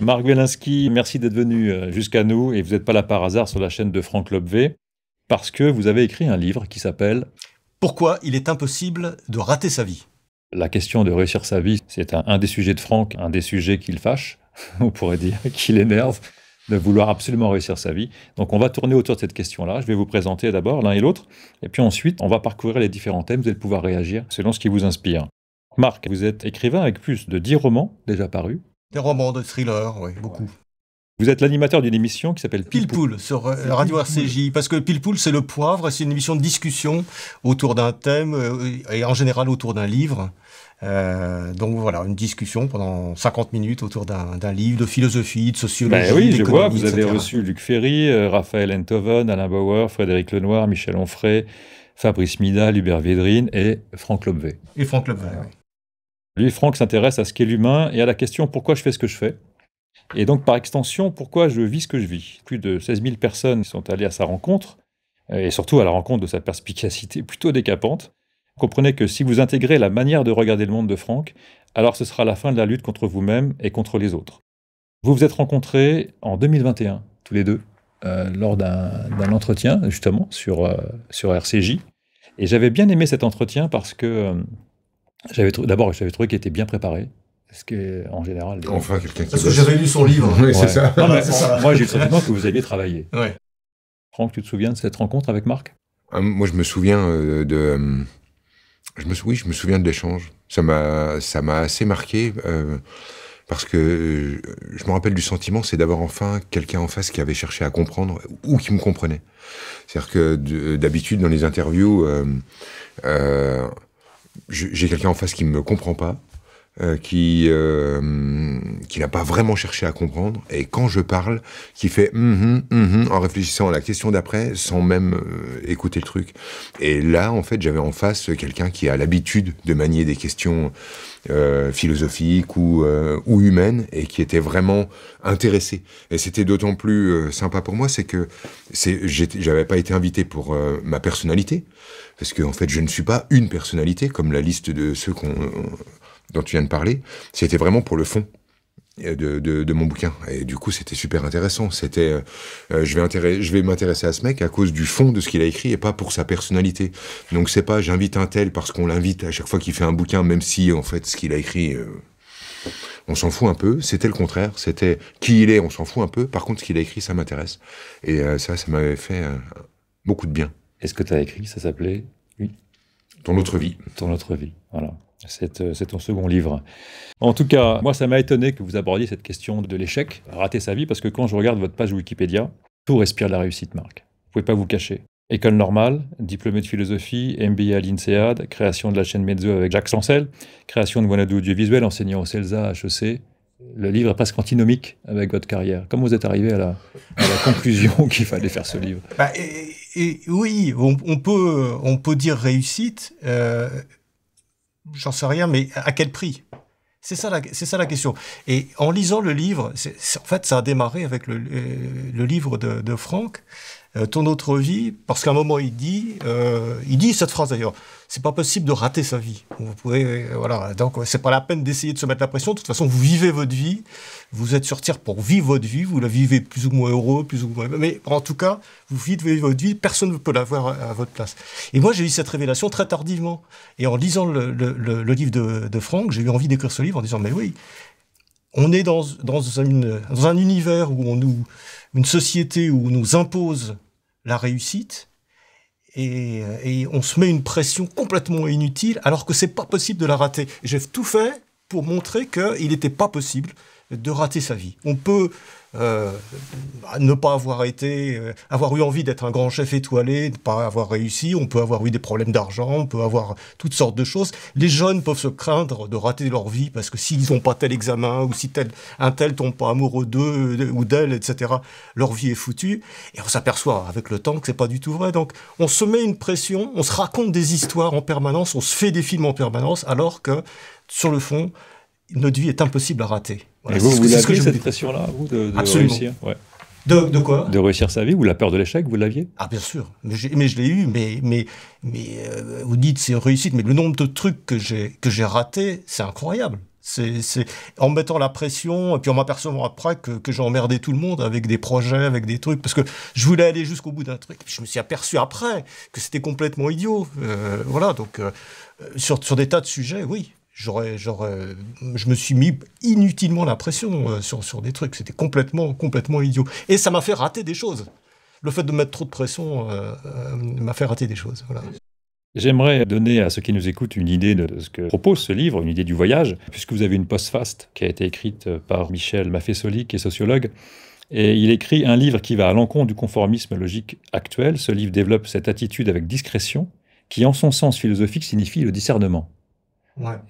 Marc Wielinski, merci d'être venu euh, jusqu'à nous et vous n'êtes pas là par hasard sur la chaîne de Franck Lobvé parce que vous avez écrit un livre qui s'appelle Pourquoi il est impossible de rater sa vie La question de réussir sa vie, c'est un, des sujets de Franck, un des sujets qui le fâche, on pourrait dire, qui l'énerve, de vouloir absolument réussir sa vie. Donc on va tourner autour de cette question-là. Je vais vous présenter d'abord l'un et l'autre, et puis ensuite on va parcourir les différents thèmes, vous allez pouvoir réagir selon ce qui vous inspire. Marc, vous êtes écrivain avec plus de 10 romans déjà parus, des romans, des thrillers, oui, beaucoup. Vous êtes l'animateur d'une émission qui s'appelle Pilpoul sur la euh, Radio RCJ, parce que Pilpoul, c'est le poivre, c'est une émission de discussion autour d'un thème euh, et en général autour d'un livre. Euh, donc voilà, une discussion pendant 50 minutes autour d'un livre de philosophie, de sociologie. Ben oui, je vois, vous avez reçu Luc Ferry, Raphaël Enthoven, Alain Bauer, Frédéric Lenoir, Michel Onfray, Fabrice Midal, Hubert Védrine et Franck Lobvé. Et Franck Lobvé, oui. Lui, Franck s'intéresse à ce qu'est l'humain et à la question pourquoi je fais ce que je fais. Et donc, par extension, pourquoi je vis ce que je vis. Plus de 16 000 personnes sont allées à sa rencontre, euh, et surtout à la rencontre de sa perspicacité plutôt décapante. Comprenez que si vous intégrez la manière de regarder le monde de Franck, alors ce sera la fin de la lutte contre vous-même et contre les autres. Vous vous êtes rencontrés en 2021, tous les deux, euh, lors d'un entretien, justement, sur, euh, sur RCJ. Et j'avais bien aimé cet entretien parce que j'avais d'abord, j'avais trouvé qu'il était bien préparé, ce qui en général. Enfin, quelqu'un Parce que j'avais lu son livre. Oui, c'est ça. Moi, j'ai le sentiment que vous aviez travaillé. Franck, tu te souviens de cette rencontre avec Marc ah, Moi, je me souviens euh, de. Euh, je me, oui, je me souviens de l'échange. Ça m'a, ça m'a assez marqué euh, parce que je me rappelle du sentiment, c'est d'avoir enfin quelqu'un en face qui avait cherché à comprendre ou qui me comprenait. C'est-à-dire que d'habitude dans les interviews j'ai quelqu'un en face qui ne me comprend pas, euh, qui, euh, qui n'a pas vraiment cherché à comprendre, et quand je parle, qui fait mm -hmm, en réfléchissant à la question d'après, sans même euh, écouter le truc. Et là, en fait, j'avais en face quelqu'un qui a l'habitude de manier des questions euh, philosophique ou, euh, ou humaine et qui était vraiment intéressé Et c'était d'autant plus euh, sympa pour moi, c'est que j'avais pas été invité pour ma personnalité, parce que en fait, je ne suis pas une personnalité, comme la liste de ceux qu'on dont tu viens de parler. C'était vraiment pour le fond de, mon bouquin. Et du coup, c'était super intéressant. C'était, euh, euh, je vais, je vais m'intéresser à ce mec à cause du fond de ce qu'il a écrit et pas pour sa personnalité. Donc c'est pas j'invite un tel parce qu'on l'invite à chaque fois qu'il fait un bouquin, même si en fait ce qu'il a écrit, euh, on s'en fout un peu. C'était le contraire. C'était qui il est, on s'en fout un peu. Par contre, ce qu'il a écrit, ça m'intéresse. Et ça, ça m'avait fait beaucoup de bien. Est-ce que tu as écrit Ça s'appelait Oui. Ton autre vie. Ton autre vie. Voilà. Euh, c'est ton second livre. En tout cas, moi, ça m'a étonné que vous abordiez cette question de l'échec, rater sa vie, parce que quand je regarde votre page Wikipédia, tout respire la réussite, Marc. Vous pouvez pas vous cacher. École normale, diplômé de philosophie, MBA à l'INSEAD, création de la chaîne Mezzo avec Jacques Chancel, création de Wanadu Audiovisuel, enseignant au CELSA, à HEC. Le livre est presque antinomique avec votre carrière. Comment vous êtes arrivé à la, conclusion qu'il fallait faire ce livre bah, Oui, on, peut, on peut dire réussite. Euh, J'en sais rien, mais à quel prix c'est ça, la, c'est ça la question. Et en lisant le livre, en fait, ça a démarré avec le, euh, le livre de, de Franck, euh, ton autre vie, parce qu'à un moment il dit, euh, il dit cette phrase d'ailleurs, c'est pas possible de rater sa vie. Vous pouvez, euh, voilà, donc c'est pas la peine d'essayer de se mettre la pression. De toute façon, vous vivez votre vie, vous êtes sur pour vivre votre vie, vous la vivez plus ou moins heureux, plus ou moins. Mais en tout cas, vous vivez votre vie, personne ne peut l'avoir à votre place. Et moi, j'ai eu cette révélation très tardivement. Et en lisant le, le, le, livre de, de Franck, j'ai eu envie d'écrire ce livre en disant, mais oui, on est dans, dans, une, dans un univers où on nous une société où on nous impose la réussite et, on se met une pression complètement inutile alors que c'est pas possible de la rater. J'ai tout fait pour montrer qu'il n'était pas possible de rater sa vie. On peut euh, bah, ne pas avoir été, euh, avoir eu envie d'être un grand chef étoilé, ne pas avoir réussi, on peut avoir eu des problèmes d'argent, on peut avoir toutes sortes de choses. Les jeunes peuvent se craindre de rater leur vie parce que s'ils n'ont pas tel examen ou si tel, un tel tombe pas amoureux d'eux ou d'elle, etc., leur vie est foutue. Et on s'aperçoit avec le temps que c'est pas du tout vrai. Donc on se met une pression, on se raconte des histoires en permanence, on se fait des films en permanence, alors que sur le fond, notre vie est impossible à rater. et vous, vous cette pression-là, vous, de, de réussir de, quoi De réussir sa vie ou la peur de l'échec, vous l'aviez Ah bien sûr, mais, je l'ai eu, mais, mais, mais euh, vous dites c'est réussite, mais le nombre de trucs que j'ai ratés, c'est incroyable. C'est en mettant la pression et puis en m'apercevant après que, que j'ai emmerdé tout le monde avec des projets, avec des trucs, parce que je voulais aller jusqu'au bout d'un truc. je me suis aperçu après que c'était complètement idiot. Euh, voilà, donc euh, sur des tas de sujets, oui, j'aurais, je me suis mis inutilement la pression euh, sur, des trucs. C'était complètement, complètement idiot. Et ça m'a fait rater des choses. Le fait de mettre trop de pression euh, euh, m'a fait rater des choses. Voilà. J'aimerais donner à ceux qui nous écoutent une idée de ce que propose ce livre, une idée du voyage, puisque vous avez une post-faste qui a été écrite par Michel Maffesoli, qui est sociologue. Et il écrit un livre qui va à l'encontre du conformisme logique actuel. Ce livre développe cette attitude avec discrétion, qui en son sens philosophique signifie le discernement.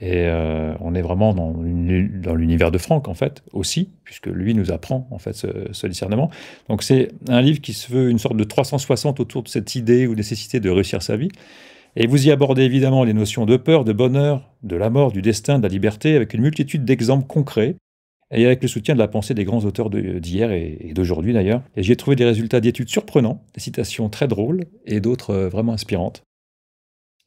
Et euh, on est vraiment dans, l'univers de Franck, en fait, aussi, puisque lui nous apprend, en fait, ce, discernement. Donc, c'est un livre qui se veut une sorte de 360 autour de cette idée ou nécessité de réussir sa vie. Et vous y abordez évidemment les notions de peur, de bonheur, de la mort, du destin, de la liberté, avec une multitude d'exemples concrets et avec le soutien de la pensée des grands auteurs d'hier et, d'aujourd'hui d'ailleurs. Et j'ai trouvé des résultats d'études surprenants, des citations très drôles et d'autres euh, vraiment inspirantes.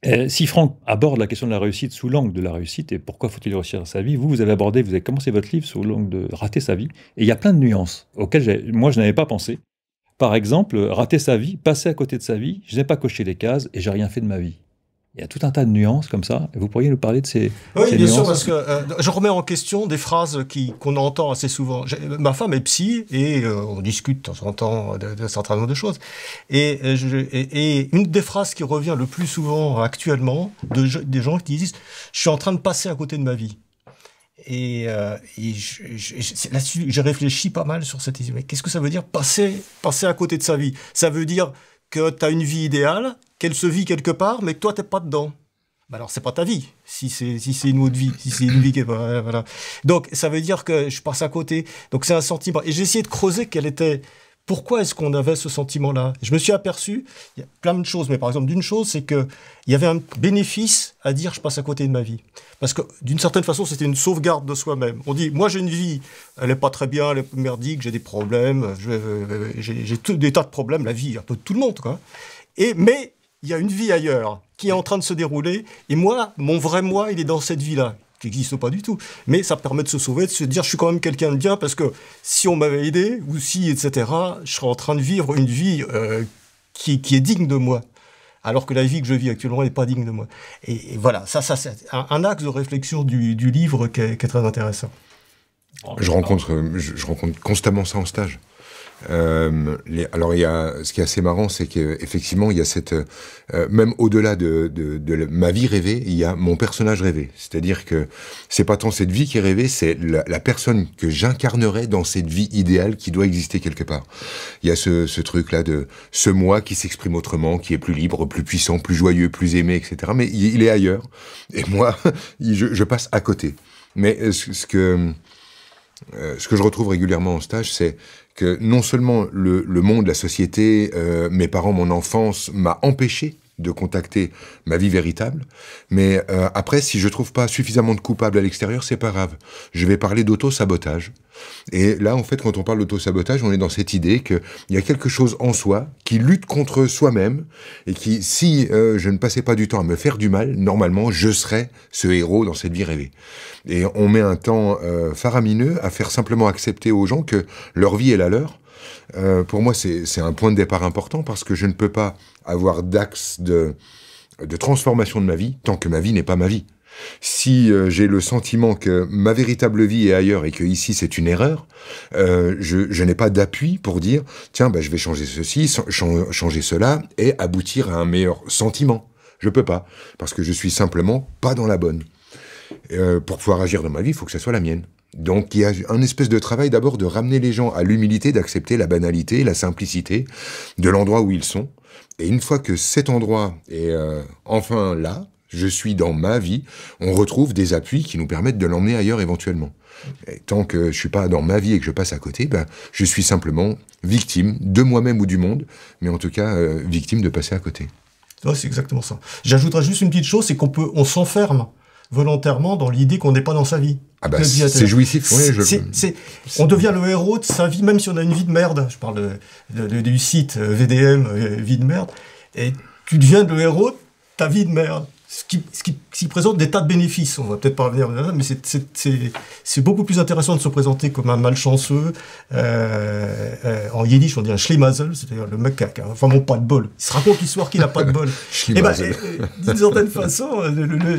Euh, si Franck aborde la question de la réussite sous l'angle de la réussite et pourquoi faut-il réussir sa vie, vous, vous avez abordé, vous avez commencé votre livre sous l'angle de rater sa vie. Et il y a plein de nuances auxquelles moi, je n'avais pas pensé. Par exemple, rater sa vie, passer à côté de sa vie, je n'ai pas coché les cases et j'ai rien fait de ma vie. Il y a tout un tas de nuances comme ça. Vous pourriez nous parler de ces. Oui, ces bien sûr, parce que euh, je remets en question des phrases qui, qu'on entend assez souvent. Ma femme est psy et euh, on discute de temps en temps d'un certain nombre de choses. Et, euh, je, et, une des phrases qui revient le plus souvent actuellement de, des gens qui disent Je suis en train de passer à côté de ma vie. Et, euh, là-dessus, j'ai réfléchi pas mal sur cette idée. qu'est-ce que ça veut dire passer, passer à côté de sa vie Ça veut dire que tu as une vie idéale, qu'elle se vit quelque part, mais que toi, tu t'es pas dedans. Alors, bah alors, c'est pas ta vie, si c'est si c'est une autre vie, si c'est une vie qui est Voilà. Donc, ça veut dire que je passe à côté. Donc, c'est un sentiment. Et j'ai essayé de creuser quelle était pourquoi est-ce qu'on avait ce sentiment-là Je me suis aperçu, il y a plein de choses, mais par exemple d'une chose, c'est qu'il y avait un bénéfice à dire je passe à côté de ma vie. Parce que d'une certaine façon, c'était une sauvegarde de soi-même. On dit, moi j'ai une vie, elle n'est pas très bien, elle est merdique, j'ai des problèmes, euh, j'ai des tas de problèmes, la vie, un peu tout le monde. Et, mais il y a une vie ailleurs qui est en train de se dérouler, et moi, mon vrai moi, il est dans cette vie-là qui n'existe pas du tout. Mais ça permet de se sauver, de se dire je suis quand même quelqu'un de bien parce que si on m'avait aidé ou si, etc., je serais en train de vivre une vie euh, qui, est digne de moi. Alors que la vie que je vis actuellement n'est pas digne de moi. Et, voilà, ça, ça c'est un, axe de réflexion du, livre qui est, très intéressant. Je rencontre, je rencontre constamment ça en stage. Euh, alors, il y a, ce qui est assez marrant, c'est qu'effectivement, il y a cette. Euh, même au-delà de, ma vie rêvée, il y a mon personnage rêvé. C'est-à-dire que c'est pas tant cette vie qui est rêvée, c'est la, personne que j'incarnerai dans cette vie idéale qui doit exister quelque part. Il y a ce, truc-là de ce moi qui s'exprime autrement, qui est plus libre, plus puissant, plus joyeux, plus aimé, etc. Mais il, est ailleurs. Et moi, je, passe à côté. Mais euh, ce que euh, ce que je retrouve régulièrement en stage, c'est que non seulement le, le monde, la société, euh, mes parents, mon enfance m'a empêché de contacter ma vie véritable. Mais euh, après, si je trouve pas suffisamment de coupables à l'extérieur, c'est pas grave. Je vais parler d'auto-sabotage. Et là, en fait, quand on parle d'auto-sabotage, on est dans cette idée qu'il y a quelque chose en soi qui lutte contre soi-même et qui, si euh, je ne passais pas du temps à me faire du mal, normalement, je serais ce héros dans cette vie rêvée. Et on met un temps euh, faramineux à faire simplement accepter aux gens que leur vie est la leur. pour moi, c'est un point de départ important parce que je ne peux pas avoir d'axe de, de transformation de ma vie tant que ma vie n'est pas ma vie. Si euh, j'ai le sentiment que ma véritable vie est ailleurs et que ici c'est une erreur, euh, je, n'ai pas d'appui pour dire tiens bah, je vais changer ceci, changer cela et aboutir à un meilleur sentiment. Je peux pas parce que je suis simplement pas dans la bonne. Euh, pour pouvoir agir dans ma vie, il faut que ça soit la mienne. Donc il y a un espèce de travail d'abord de ramener les gens à l'humilité, d'accepter la banalité, la simplicité de l'endroit où ils sont, et une fois que cet endroit est euh, enfin là, je suis dans ma vie, on retrouve des appuis qui nous permettent de l'emmener ailleurs éventuellement. tant que je ne suis pas dans ma vie et que je passe à côté, ben, je suis simplement victime de moi-même ou du monde, mais en tout cas euh, victime de passer à côté. c'est exactement ça. J'ajouterai juste une petite chose, c'est qu'on peut, on s'enferme volontairement dans l'idée qu'on n'est pas dans sa vie. Ah bah, c'est jouissif, on devient le héros de sa vie, même si on a une vie de merde. Je parle de, de, du site euh, VDM, euh, vie de merde. Et tu deviens le héros de ta vie de merde ce qui, présente des tas de bénéfices. On va peut-être pas revenir euh, mais c'est beaucoup plus intéressant de se présenter comme un malchanceux. Euh, euh, en yiddish, on dit un schlimazel, c'est-à-dire le mec qui a, vraiment pas de bol. Il se raconte l'histoire qu'il a pas de bol. et eh ben, d'une certaine façon,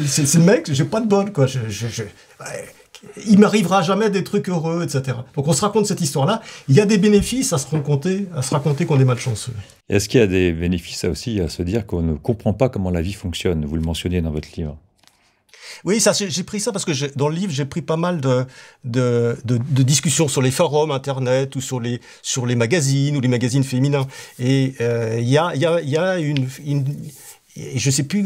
c'est le mec, j'ai pas de bol, quoi. Je, il m'arrivera jamais des trucs heureux, etc. Donc on se raconte cette histoire-là. Il y a des bénéfices à se raconter, à se raconter qu'on est malchanceux. Est-ce qu'il y a des bénéfices aussi à se dire qu'on ne comprend pas comment la vie fonctionne Vous le mentionnez dans votre livre. Oui, ça, j'ai pris ça parce que dans le livre, j'ai pris pas mal de, de, discussions sur les forums Internet ou sur les, sur les magazines ou les magazines féminins. Et euh, il y, a, y a une et je ne sais plus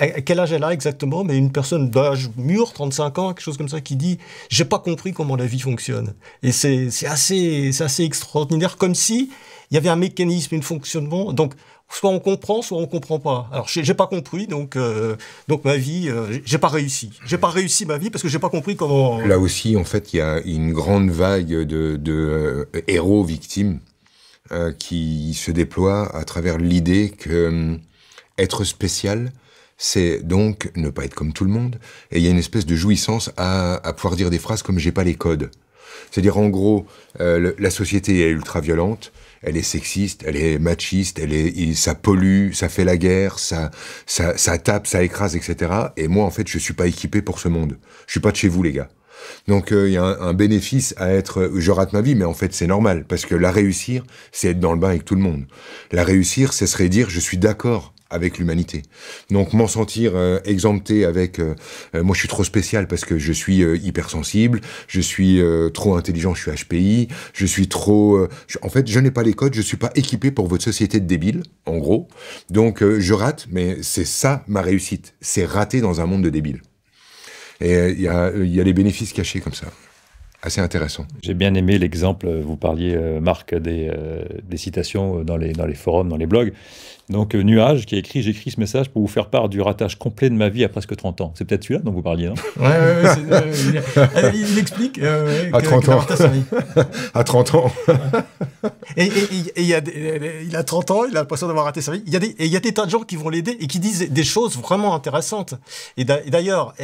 à quel âge elle a exactement, mais une personne d'âge mûr, 35 ans, quelque chose comme ça, qui dit « j'ai pas compris comment la vie fonctionne ». Et c'est assez, assez extraordinaire, comme si il y avait un mécanisme, un fonctionnement. Donc, soit on comprend, soit on comprend pas. Alors, j'ai pas compris, donc, euh, donc ma vie, euh, j'ai pas réussi. J'ai pas réussi ma vie parce que j'ai pas compris comment. Là aussi, en fait, il y a une grande vague de, de euh, héros victimes qui se déploie à travers l'idée que hum, être spécial, c'est donc ne pas être comme tout le monde. Et il y a une espèce de jouissance à, à pouvoir dire des phrases comme j'ai pas les codes. C'est-à-dire, en gros, euh, la société est ultra-violente, elle est sexiste, elle est machiste, elle est, il, ça pollue, ça fait la guerre, ça, ça, tape, ça écrase, etc. Et moi, en fait, je suis pas équipé pour ce monde. Je suis pas de chez vous, les gars. Donc euh, il y a un, bénéfice à être je rate ma vie, mais en fait c'est normal, parce que la réussir, c'est être dans le bain avec tout le monde. La réussir, ce serait dire je suis d'accord avec l'humanité. Donc m'en sentir euh, exempté avec euh, euh, moi je suis trop spécial parce que je suis hypersensible, je suis trop intelligent, je suis HPI, je suis trop en fait, je n'ai pas les codes, je suis pas équipé pour votre société de débiles en gros. Donc je rate mais c'est ça ma réussite, c'est rater dans un monde de débiles. Et il y a les bénéfices cachés comme ça assez intéressant. J'ai bien aimé l'exemple, vous parliez, Marc, des, citations dans les, dans les forums, dans les blogs. Donc, euh, Nuage, qui a écrit J'écris ce message pour vous faire part du ratage complet de ma vie à presque 30 ans. C'est peut-être celui-là dont vous parliez, non Ouais, ouais, ouais euh, euh, il, explique. à, 30 ans. à 30 ans. et, il a 30 ans, il a l'impression d'avoir raté sa vie. Il y, a des, il y a des tas de gens qui vont l'aider et qui disent des choses vraiment intéressantes. Et d'ailleurs,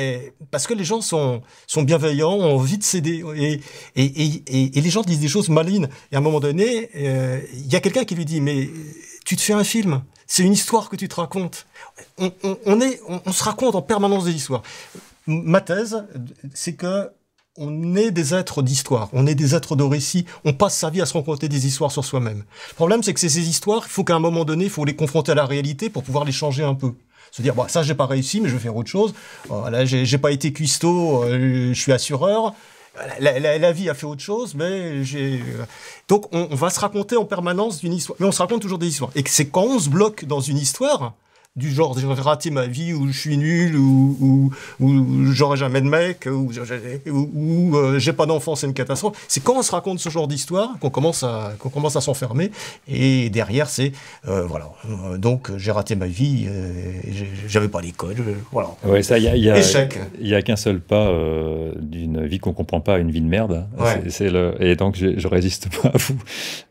parce que les gens sont, sont bienveillants, ont envie de s'aider. Et, les gens disent des choses malines. Et à un moment donné, il y a quelqu'un qui lui dit Mais tu te fais un film. C'est une histoire que tu te racontes. On, est, on, se raconte en permanence des histoires. Ma thèse, c'est que on est des êtres d'histoire, on est des êtres de récit, on passe sa vie à se raconter des histoires sur soi-même. Le problème, c'est que c'est ces histoires, il faut qu'à un moment donné, il faut les confronter à la réalité pour pouvoir les changer un peu se dire bah ça j'ai pas réussi mais je vais faire autre chose Voilà, oh, j'ai pas été cuistot euh, je suis assureur la, vie a fait autre chose, mais j'ai. Euh, donc on, on, va se raconter en permanence d'une histoire. Mais on se raconte toujours des histoires. Et c'est quand on se bloque dans une histoire du genre j'ai raté ma vie ou je suis nul ou, ou, j'aurai jamais de mec ou, ou euh, j'ai pas d'enfant c'est une catastrophe c'est quand on se raconte ce genre d'histoire qu'on commence à qu'on commence à s'enfermer et derrière c'est euh, voilà euh, donc j'ai raté ma vie j'avais pas l'école voilà ouais, ça il n'y a, qu'un seul pas d'une vie qu'on comprend pas une vie de merde c'est le et donc je, je, résiste pas à vous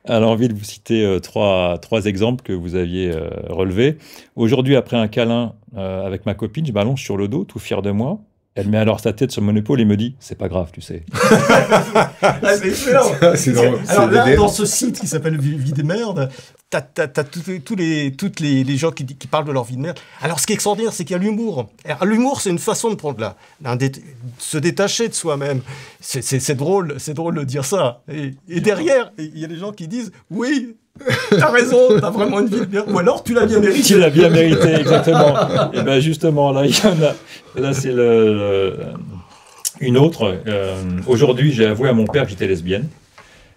à l'envie de vous citer trois trois exemples que vous aviez relevés aujourd'hui après un câlin euh, avec ma copine, je m'allonge sur le dos, tout fier de moi. Elle met alors sa tête sur mon épaule et me dit C'est pas grave, tu sais. Ah, alors dans ce site qui s'appelle Vie des merdes, t'as as, tous les, toutes les, gens qui, parlent de leur vie de merde. Alors ce qui est extraordinaire, c'est qu'il y a l'humour. L'humour, c'est une façon de prendre la. se détacher de soi-même. C'est drôle, c'est drôle de dire ça. Et, et derrière, il y a des gens qui disent Oui, T'as raison, t'as vraiment une vie bien. Ou alors tu l'as bien mérité. Tu l'as bien mérité, exactement. Et eh ben justement, là, il y en a. Là, c'est le, une autre. Euh, aujourd'hui, j'ai avoué à mon père que j'étais lesbienne.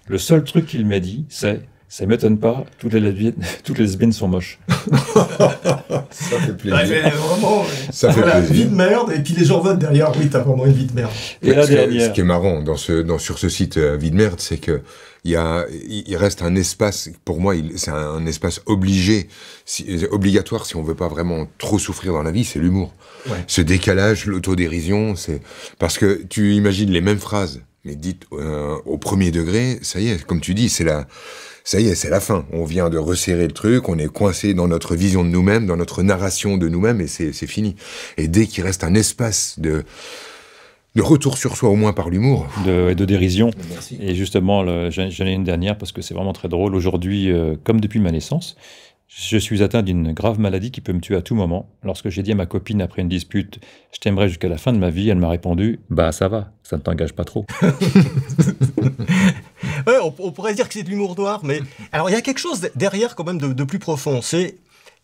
Le seul truc qu'il m'a dit, c'est ça m'étonne pas, toutes les lesbiennes, toutes les lesbiennes sont moches. ça fait plaisir. Ouais, ah, vie de merde, et puis les gens votent derrière, oui, t'as vraiment une vie de merde. Et ce, qui est marrant dans ce, dans, sur ce site euh, vie de merde, c'est que il, il reste un espace, pour moi, c'est un, espace obligé, euh, obligatoire si on veut pas vraiment trop souffrir dans la vie, c'est l'humour. Ce décalage, l'autodérision, c'est. Parce que tu imagines les mêmes phrases, mais dites euh, au premier degré, ça y est, comme tu dis, c'est la ça y est, c'est la fin. On vient de resserrer le truc, on est coincé dans notre vision de nous-mêmes, dans notre narration de nous-mêmes, et c'est fini. Et dès qu'il reste un espace de, de retour sur soi, au moins par l'humour. De, de dérision. Et justement, j'en ai une dernière parce que c'est vraiment très drôle. Aujourd'hui, euh, comme depuis ma naissance, je suis atteint d'une grave maladie qui peut me tuer à tout moment. Lorsque j'ai dit à ma copine après une dispute, je t'aimerais jusqu'à la fin de ma vie, elle m'a répondu, bah ça va, ça ne t'engage pas trop. on, pourrait dire que c'est de l'humour noir, mais alors il y a quelque chose derrière quand même de, plus profond, c'est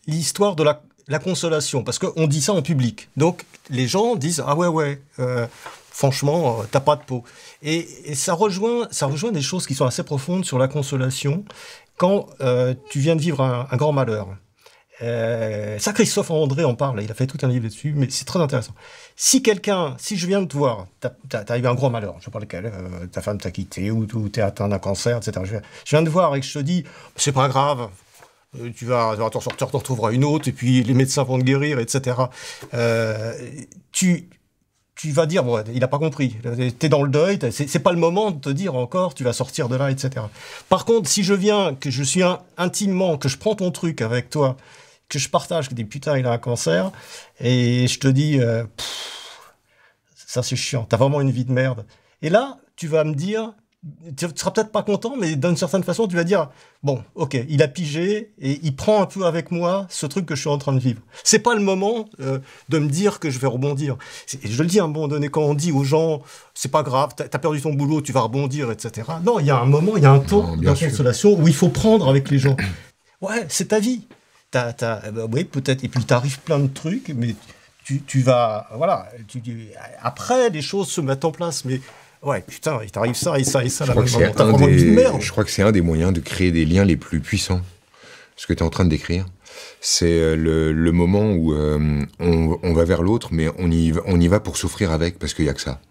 l'histoire de la, consolation, parce qu'on dit ça en public. Donc les gens disent, ah ouais ouais, euh, franchement, euh, t'as pas de peau. Et, et, ça, rejoint, ça rejoint des choses qui sont assez profondes sur la consolation quand euh, tu viens de vivre un, grand malheur. ça, euh, Christophe André en parle, il a fait tout un livre dessus, mais c'est très intéressant. Si quelqu'un, si je viens de te voir, t'as eu un grand malheur, je sais pas lequel, euh, ta femme t'a quitté ou t'es atteint d'un cancer, etc. Je viens, de te voir et que je te dis, c'est pas grave, tu vas, t'en sortir, t'en trouveras une autre, et puis les médecins vont te guérir, etc. tu, tu vas dire, bon, il n'a pas compris, tu es dans le deuil, c'est pas le moment de te dire encore, tu vas sortir de là, etc. Par contre, si je viens, que je suis intimement, que je prends ton truc avec toi, que je partage, que des putain, il a un cancer, et je te dis, euh, ça c'est chiant, t'as vraiment une vie de merde. Et là, tu vas me dire, tu seras peut-être pas content, mais d'une certaine façon, tu vas dire bon, ok, il a pigé et il prend un peu avec moi ce truc que je suis en train de vivre. C'est pas le moment euh, de me dire que je vais rebondir. Je le dis à un moment donné quand on dit aux gens c'est pas grave, t'as as perdu ton boulot, tu vas rebondir, etc. Non, il y a un moment, il y a un temps relation, où il faut prendre avec les gens. Ouais, c'est ta vie. Eh ben, oui, peut-être. Et puis t'arrives plein de trucs, mais tu, tu vas voilà. Tu, après, les choses se mettent en place, mais Ouais, putain, il t'arrive ça et ça et ça. Je crois, que je crois que c'est un des moyens de créer des liens les plus puissants. Ce que tu es en train de décrire, c'est euh, le, moment où euh, on, va vers l'autre, mais on y, on y va pour souffrir avec, parce qu'il n'y a que ça.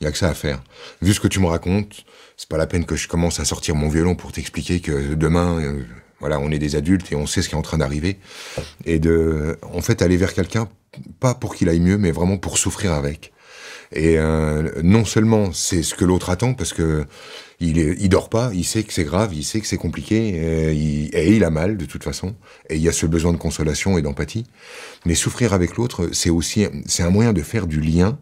Il n'y a que ça à faire. Vu ce que tu me racontes, c'est pas la peine que je commence à sortir mon violon pour t'expliquer que demain, euh, voilà, on est des adultes et on sait ce qui est en train d'arriver. Et de, en fait, aller vers quelqu'un, pas pour qu'il aille mieux, mais vraiment pour souffrir avec. Et euh, non seulement c'est ce que l'autre attend, parce que il, il dort pas, il sait que c'est grave, il sait que c'est compliqué, euh, et il a mal de toute façon, et il y a ce besoin de consolation et d'empathie. Mais souffrir avec l'autre, c'est aussi c'est un moyen de faire du lien.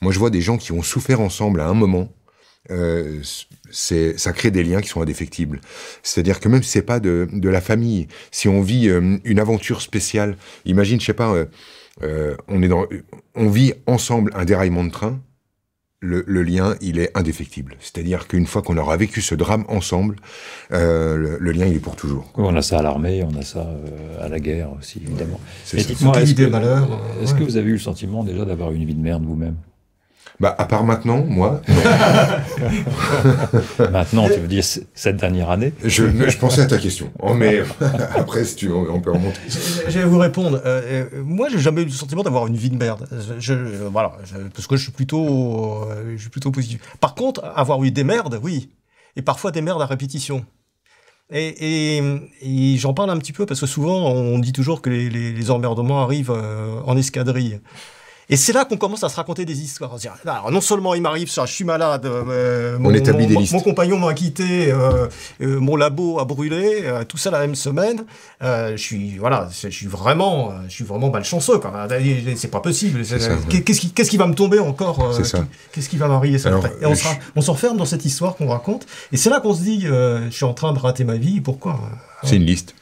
Moi, je vois des gens qui ont souffert ensemble à un moment. Euh, c'est ça crée des liens qui sont indéfectibles. C'est-à-dire que même si c'est pas de, de la famille, si on vit euh, une aventure spéciale, imagine, je sais pas euh, on, est dans, on vit ensemble un déraillement de train. Le, lien, il est indéfectible. C'est-à-dire qu'une fois qu'on aura vécu ce drame ensemble, euh, le, lien, il est pour toujours. on a ça à l'armée, on a ça euh, à la guerre aussi, évidemment. c'est dites-moi, est-ce, est-ce que vous avez eu le sentiment déjà d'avoir une vie de merde vous-même bah, à part maintenant, moi. maintenant, tu veux dire cette dernière année je, je, pensais à ta question. Oh, mais après, tu, on peut remonter. Je vais vous répondre. Euh, euh, moi, j'ai jamais eu le sentiment d'avoir une vie de merde. Je, euh, voilà, parce que je suis plutôt, je suis plutôt positif. Par contre, avoir eu des merdes, oui, et parfois des merdes à répétition. Et, j'en parle un petit peu parce que souvent, on dit toujours que les, emmerdements arrivent en escadrille. Et c'est là qu'on commence à se raconter des histoires. alors ah, bah, non seulement il m'arrive ça, je suis malade, euh, mon, mon, compagnon m'a quitté, euh, euh, mon labo a brûlé, tout ça la même semaine. je suis voilà, je suis vraiment, je suis vraiment malchanceux. Bah, c'est pas possible. Qu'est-ce qui, qui, va me tomber encore Qu'est-ce qui va m'arriver Et on s'enferme dans cette histoire qu'on raconte. Et c'est là qu'on se dit, je suis en train de rater ma vie. Pourquoi C'est une liste.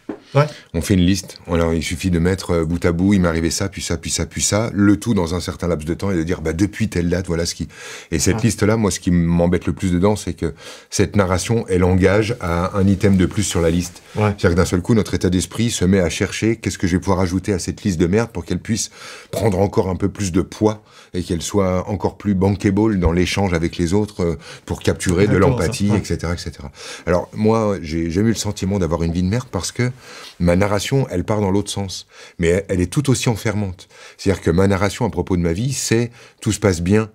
On fait une liste. Alors, il suffit de mettre euh, bout à bout, il m'arrivait ça, puis ça, puis ça, puis ça, le tout dans un certain laps de temps et de dire, bah, depuis telle date, voilà ce qui. Et cette liste-là, moi, ce qui m'embête le plus dedans, c'est que cette narration, elle engage à un item de plus sur la liste. C'est-à-dire que d'un seul coup, notre état d'esprit se met à chercher qu'est-ce que je vais pouvoir ajouter à cette liste de merde pour qu'elle puisse prendre encore un peu plus de poids et qu'elle soit encore plus bankable dans l'échange avec les autres euh, pour capturer de l'empathie, etc., etc. Alors, moi, j'ai jamais eu le sentiment d'avoir une vie de merde parce que ma narration, elle part dans l'autre sens. Mais elle, est tout aussi enfermante. C'est-à-dire que ma narration à propos de ma vie, c'est tout se passe bien.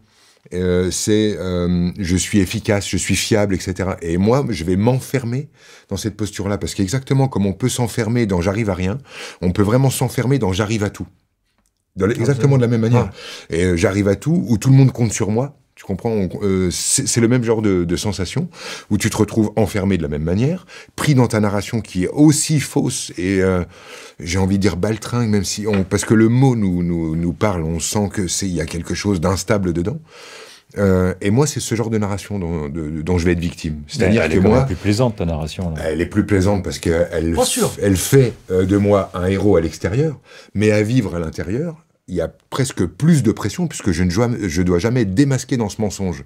Euh, c'est euh, je suis efficace, je suis fiable, etc. Et moi, je vais m'enfermer dans cette posture-là, parce qu'exactement comme on peut s'enfermer dans j'arrive à rien, on peut vraiment s'enfermer dans j'arrive à tout. exactement de la même manière. Ah. Et euh, j'arrive à tout, où tout le monde compte sur moi, tu comprends euh, C'est le même genre de, de, sensation où tu te retrouves enfermé de la même manière, pris dans ta narration qui est aussi fausse et euh, j'ai envie de dire baltringue, même si on, parce que le mot nous, nous, nous parle, on sent que c'est il y a quelque chose d'instable dedans. Euh, et moi, c'est ce genre de narration dont, dont je vais être victime. C'est-à-dire que est moi, plus plaisante ta narration. Là. Elle est plus plaisante parce qu'elle elle fait euh, de moi un héros à l'extérieur, mais à vivre à l'intérieur, il y a presque plus de pression puisque je ne dois, je dois jamais démasquer dans ce mensonge.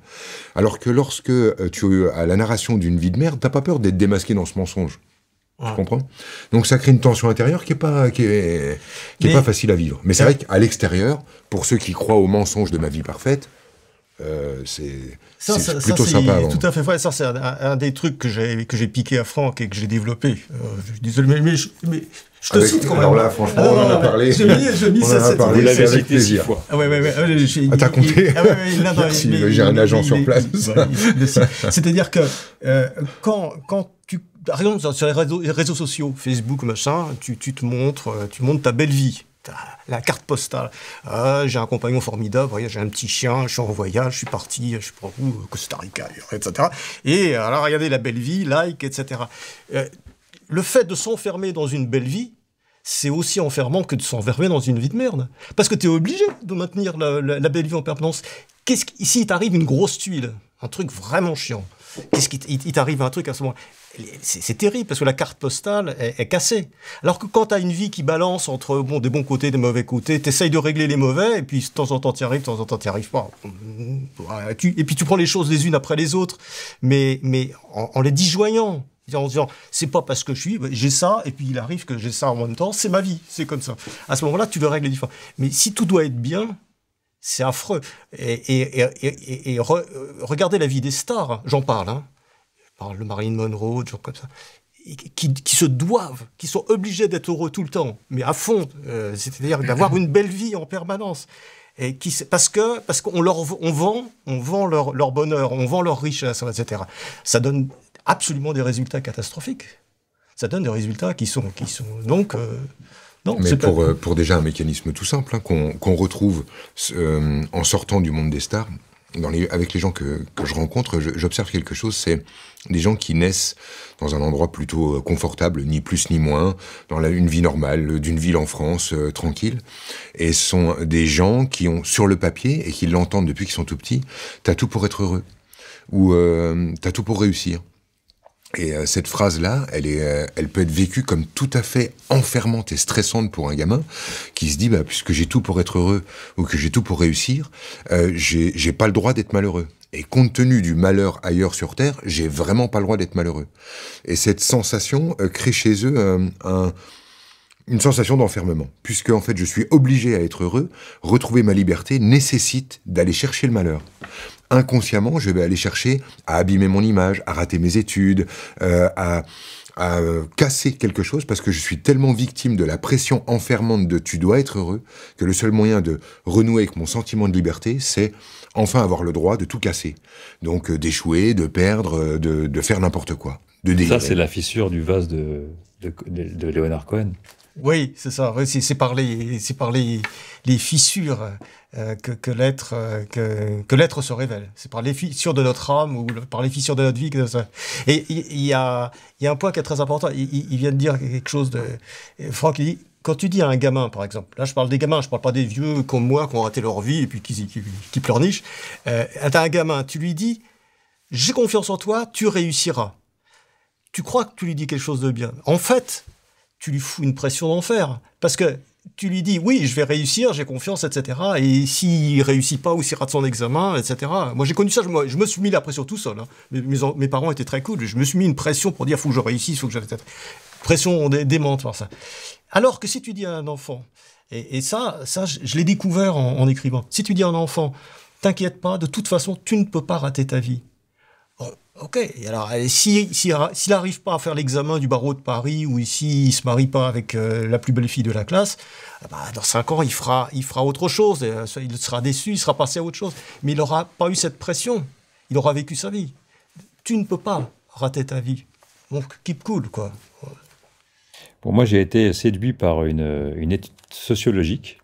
Alors que lorsque euh, tu as la narration d'une vie de merde, t'as pas peur d'être démasqué dans ce mensonge. Tu comprends Donc ça crée une tension intérieure qui est pas qui est, pas facile à vivre. Mais c'est vrai qu'à l'extérieur, pour ceux qui croient au mensonge de ma vie parfaite, euh, c'est plutôt ça, sympa. Hein. Tout à fait vrai. Ça, c'est un, des trucs que j'ai que j'ai piqué à Franck et que j'ai développé. Euh, désolé, mais, mais, je, te cite quand même. Alors là, franchement, ah, on en a parlé. J'ai mis, j'ai mis ça. Cette... Vous l'avez cité six fois. Ah ouais, ouais, ouais. ah, t'as compté j'ai un agent sur place. C'est-à-dire que euh, quand quand tu par exemple sur les réseaux, sociaux, Facebook, machin, tu, tu te montres, tu montres ta belle vie la carte postale. Euh, j'ai un compagnon formidable, j'ai un petit chien, je suis en voyage, je suis parti, je sais pas où, Costa Rica, etc. Et alors, regardez la belle vie, like, etc. Euh, le fait de s'enfermer dans une belle vie, c'est aussi enfermant que de s'enfermer dans une vie de merde. Parce que tu es obligé de maintenir la, belle vie en permanence. Qu'est-ce si t'arrive une grosse tuile, un truc vraiment chiant, qu'est-ce qui il t'arrive un truc à ce moment c'est terrible parce que la carte postale est, est cassée. Alors que quand tu as une vie qui balance entre bon, des bons côtés, des mauvais côtés, tu essayes de régler les mauvais et puis de temps en temps tu arrives, de temps en temps tu arrives pas. Mmh, et puis tu prends les choses les unes après les autres, mais, mais en, les disjoignant. En disant, c'est pas parce que je suis, j'ai ça, et puis il arrive que j'ai ça en même temps, c'est ma vie, c'est comme ça. À ce moment-là, tu le règles différemment. Mais si tout doit être bien, c'est affreux. Et, et, et, euh, regardez la vie des stars, j'en parle, hein par le Marine Monroe, des gens comme ça, qui, se doivent, qui sont obligés d'être heureux tout le temps, mais à fond, euh, c'est-à-dire d'avoir une belle vie en permanence. Et qui, parce que parce qu'on leur on vend on vend leur, bonheur, on vend leur richesse, etc. Ça donne absolument des résultats catastrophiques. Ça donne des résultats qui sont qui sont donc euh, non, mais pour, euh, pour déjà un mécanisme tout simple hein, qu'on retrouve en sortant du monde des stars, avec les gens que, je rencontre, j'observe quelque chose, c'est des gens qui naissent dans un endroit plutôt euh, confortable, ni plus ni moins, dans une vie normale, d'une ville en France, euh, tranquille, et sont des gens qui ont sur le papier, et qui l'entendent depuis qu'ils sont tout petits, t'as tout pour être heureux, ou euh, t'as tout pour réussir. Et euh, cette phrase-là, elle, est, euh, elle peut être vécue comme tout à fait enfermante et stressante pour un gamin qui se dit, bah, puisque j'ai tout pour être heureux ou que j'ai tout pour réussir, euh, j'ai pas le droit d'être malheureux. Et compte tenu du malheur ailleurs sur Terre, j'ai vraiment pas le droit d'être malheureux. Et cette sensation euh, crée chez eux un une sensation d'enfermement, puisque en fait je suis obligé à être heureux, retrouver ma liberté nécessite d'aller chercher le malheur inconsciemment, je vais aller chercher à abîmer mon image, à rater mes études, euh, à, euh, casser quelque chose parce que je suis tellement victime de la pression enfermante de tu dois être heureux que le seul moyen de renouer avec mon sentiment de liberté, c'est enfin avoir le droit de tout casser. Donc euh, d'échouer, de perdre, de, faire n'importe quoi. De ça, c'est la fissure du vase de, de, Cohen. Oui, c'est ça. C'est par, les, par les fissures euh, que, l'être euh, que, l'être se révèle. C'est par les fissures de notre âme ou par les fissures de notre vie. Que ça... Et il y, a, un point qui est très important. Il, vient de dire quelque chose de... Franck, il dit, quand tu dis à un gamin, par exemple, là je parle des gamins, je parle pas des vieux comme moi qui ont raté leur vie et puis qui, qui, pleurnichent, euh, Tu as un gamin, tu lui dis, j'ai confiance en toi, tu réussiras. Tu crois que tu lui dis quelque chose de bien. En fait, tu lui fous une pression d'enfer. Parce que tu lui dis oui, je vais réussir, j'ai confiance, etc. Et s'il réussit pas ou s'il rate son examen, etc. Moi j'ai connu ça, je, me suis mis la pression tout seul. Hein. Mes, parents étaient très cool, je me suis mis une pression pour dire faut que je réussisse, faut que être. Pression démente par ça. Alors que si tu dis à un enfant, et, ça, ça je, l'ai découvert en, écrivant, si tu dis à un enfant, t'inquiète pas, de toute façon tu ne peux pas rater ta vie. Ok, alors s'il si, n'arrive pas à faire l'examen du barreau de Paris ou s'il ne se marie pas avec euh, la plus belle fille de la classe, eh ben, dans 5 ans, il fera, autre chose. Euh, il sera déçu, il sera passé à autre chose. Mais il n'aura pas eu cette pression. Il aura vécu sa vie. Tu ne peux pas rater ta vie. Donc, keep cool, quoi. Pour moi, j'ai été séduit par une, une étude sociologique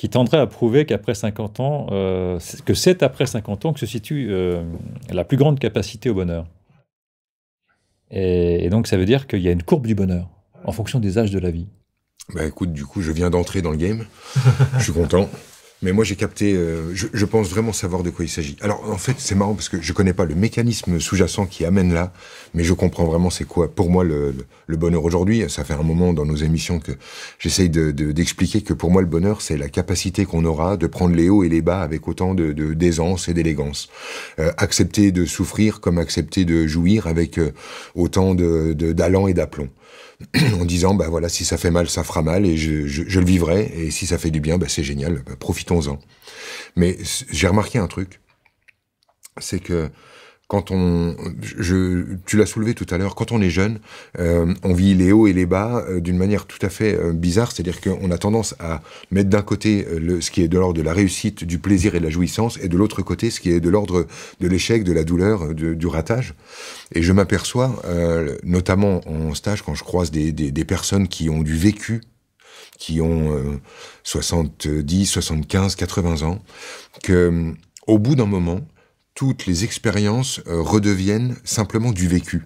qui tendrait à prouver qu'après 50 ans, euh, que c'est après 50 ans que se situe euh, la plus grande capacité au bonheur. Et, et donc ça veut dire qu'il y a une courbe du bonheur en fonction des âges de la vie. Bah écoute, du coup, je viens d'entrer dans le game. je suis content. Mais moi, j'ai capté, euh, je, pense vraiment savoir de quoi il s'agit. Alors, en fait, c'est marrant parce que je connais pas le mécanisme sous-jacent qui amène là, mais je comprends vraiment c'est quoi, pour moi, le, bonheur aujourd'hui. Ça fait un moment dans nos émissions que j'essaye d'expliquer de, que pour moi, le bonheur, c'est la capacité qu'on aura de prendre les hauts et les bas avec autant de d'aisance et d'élégance. Euh, accepter de souffrir comme accepter de jouir avec euh, autant d'allant de, et d'aplomb. en disant bah voilà si ça fait mal ça fera mal et je, je, le vivrai et si ça fait du bien bah c'est génial bah, profitons-en mais j'ai remarqué un truc c'est que quand on, je, tu l'as soulevé tout à l'heure, quand on est jeune, euh, on vit les hauts et les bas euh, d'une manière tout à fait euh, bizarre, c'est-à-dire qu'on a tendance à mettre d'un côté ce qui est de l'ordre de la réussite, du plaisir et de la jouissance, et de l'autre côté ce qui est de l'ordre de l'échec, de la douleur, du ratage. Et je m'aperçois, notamment en stage, quand je croise des, personnes qui ont du vécu, qui ont 70, 75, 80 ans, que au bout d'un moment, toutes les expériences euh, redeviennent simplement du vécu.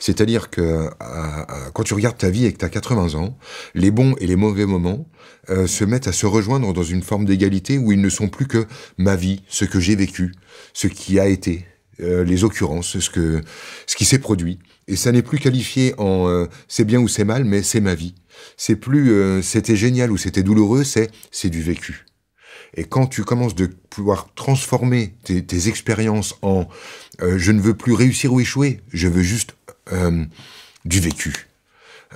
C'est-à-dire que euh, quand tu regardes ta vie et que tu as 80 ans, les bons et les mauvais moments euh, se mettent à se rejoindre dans une forme d'égalité où ils ne sont plus que ma vie, ce que j'ai vécu, ce qui a été, les occurrences, ce, que, ce qui s'est produit. Et ça n'est plus qualifié en c'est bien ou c'est mal, mais c'est ma vie. C'est plus c'était génial ou c'était douloureux, c'est c'est du vécu. Et quand tu commences de pouvoir transformer tes, expériences en euh, je ne veux plus réussir ou échouer, je veux juste euh, du vécu.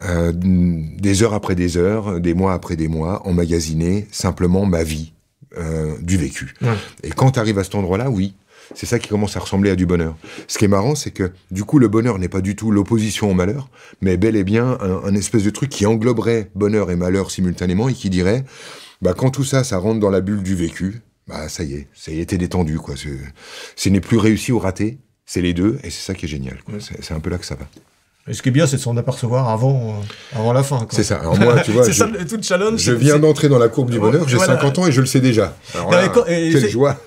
Euh, des heures après des heures, des mois après des mois, emmagasiner simplement ma vie, du vécu. Et quand tu arrives à cet endroit-là, oui, c'est ça qui commence à ressembler à du bonheur. Ce qui est marrant, c'est que du coup, le bonheur n'est pas du tout l'opposition au malheur, mais bel et bien un, espèce de truc qui engloberait bonheur et malheur simultanément et qui dirait bah, quand tout ça, ça rentre dans la bulle du vécu, bah, ça y est, ça y était détendu, quoi. Ce n'est plus réussi ou raté, c'est les deux, et c'est ça qui est génial. C'est un peu là que ça va. Et ce qui est bien, c'est de s'en apercevoir avant, euh, avant la fin. C'est ça. Alors moi, tu vois, je, Je viens d'entrer dans la courbe du bonheur. J'ai 50 ans et je le sais déjà. quelle joie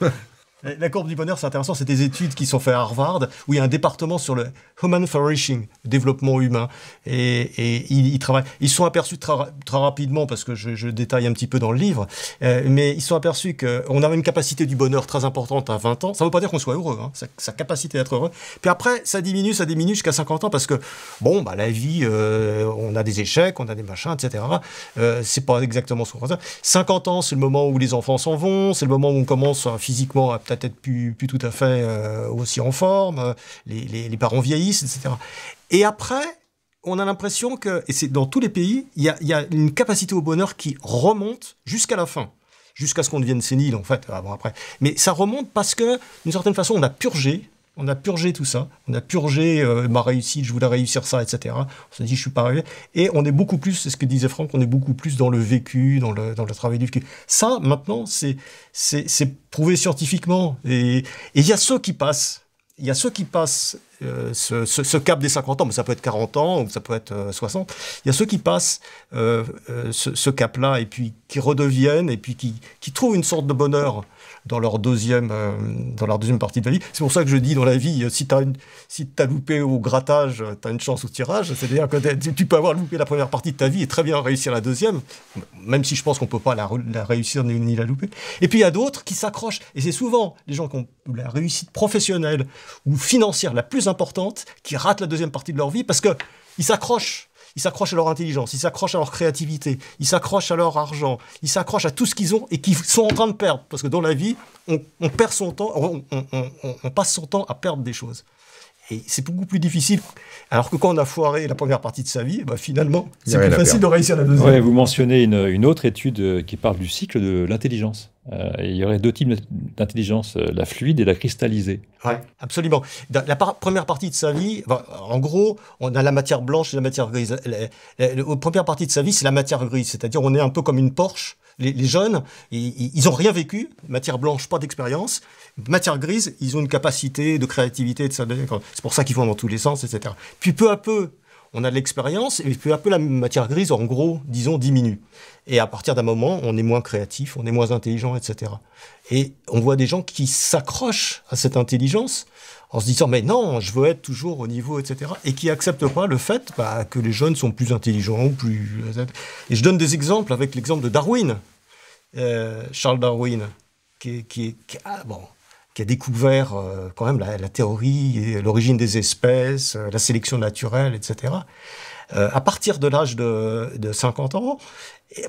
La courbe du bonheur, c'est intéressant, c'est des études qui sont faites à Harvard, où il y a un département sur le human flourishing, développement humain, et, ils, travaillent. Ils sont aperçus très, rapidement, parce que je, détaille un petit peu dans le livre, euh, mais ils sont aperçus qu'on a une capacité du bonheur très importante à 20 ans. Ça ne veut pas dire qu'on soit heureux, hein, sa, capacité capacité d'être heureux. Puis après, ça diminue, ça diminue jusqu'à 50 ans, parce que, bon, bah, la vie, euh, on a des échecs, on a des machins, etc. Euh, c'est pas exactement ce qu'on 50 ans, c'est le moment où les enfants s'en vont, c'est le moment où on commence physiquement à peut-être plus, tout à fait euh, aussi en forme, euh, les, parents vieillissent, etc. Et après, on a l'impression que, et c'est dans tous les pays, il y a, une capacité au bonheur qui remonte jusqu'à la fin, jusqu'à ce qu'on devienne sénile en fait. avant, après, mais ça remonte parce que d'une certaine façon, on a purgé on a purgé tout ça, on a purgé euh, ma réussite, je voulais réussir ça, etc. On s'est dit, je suis pas arrivé. Et on est beaucoup plus, c'est ce que disait Franck, on est beaucoup plus dans le vécu, dans le, travail du vécu. Ça, maintenant, c'est, c'est, prouvé scientifiquement. Et il y a ceux qui passent. Il y a ceux qui passent euh, ce, cap des 50 ans, mais ça peut être 40 ans ou ça peut être 60. Euh, il y a ceux qui passent ce, cap-là et puis qui redeviennent et puis qui, qui trouvent une sorte de bonheur dans leur deuxième, euh, dans leur deuxième partie de la vie. C'est pour ça que je dis dans la vie, euh, si tu as, si as loupé au grattage, euh, tu as une chance au tirage. C'est-à-dire que tu peux avoir loupé la première partie de ta vie et très bien réussir la deuxième, même si je pense qu'on ne peut pas la, réussir ni, ni, la louper. Et puis il y a d'autres qui s'accrochent. Et c'est souvent les gens qui ont la réussite professionnelle ou financière la plus importante qui ratent la deuxième partie de leur vie parce qu'ils s'accrochent ils s'accrochent à leur intelligence, ils s'accrochent à leur créativité, ils s'accrochent à leur argent, ils s'accrochent à tout ce qu'ils ont et qu'ils sont en train de perdre. Parce que dans la vie, on, perd son temps, on passe son temps à perdre des choses. Et c'est beaucoup plus difficile. Alors que quand on a foiré la première partie de sa vie, bah, finalement, c'est plus facile de réussir la deuxième. Ouais, vous mentionnez une, autre étude euh, qui parle du cycle de l'intelligence. Euh, il y aurait deux types d'intelligence, euh, la fluide et la cristallisée. Oui, absolument. la première partie de sa vie, bah, en gros, on a la matière blanche et la matière grise. La, première partie de sa vie, c'est la matière grise, c'est-à-dire on est un peu comme une Porsche. Les, les jeunes, ils n'ont rien vécu, matière blanche, pas d'expérience matière grise, ils ont une capacité de créativité, de C'est pour ça qu'ils vont dans tous les sens, etc. Puis peu à peu, on a de l'expérience et peu à peu la matière grise, en gros, disons, diminue. Et à partir d'un moment, on est moins créatif, on est moins intelligent, etc. Et on voit des gens qui s'accrochent à cette intelligence en se disant mais non, je veux être toujours au niveau, etc. Et qui acceptent pas le fait bah, que les jeunes sont plus intelligents, ou plus. Et je donne des exemples avec l'exemple de Darwin, euh, Charles Darwin, qui, qui, qui ah, bon, qui a découvert euh, quand même la, la théorie, l'origine des espèces, euh, la sélection naturelle, etc. Euh, à partir de l'âge de, 50 ans,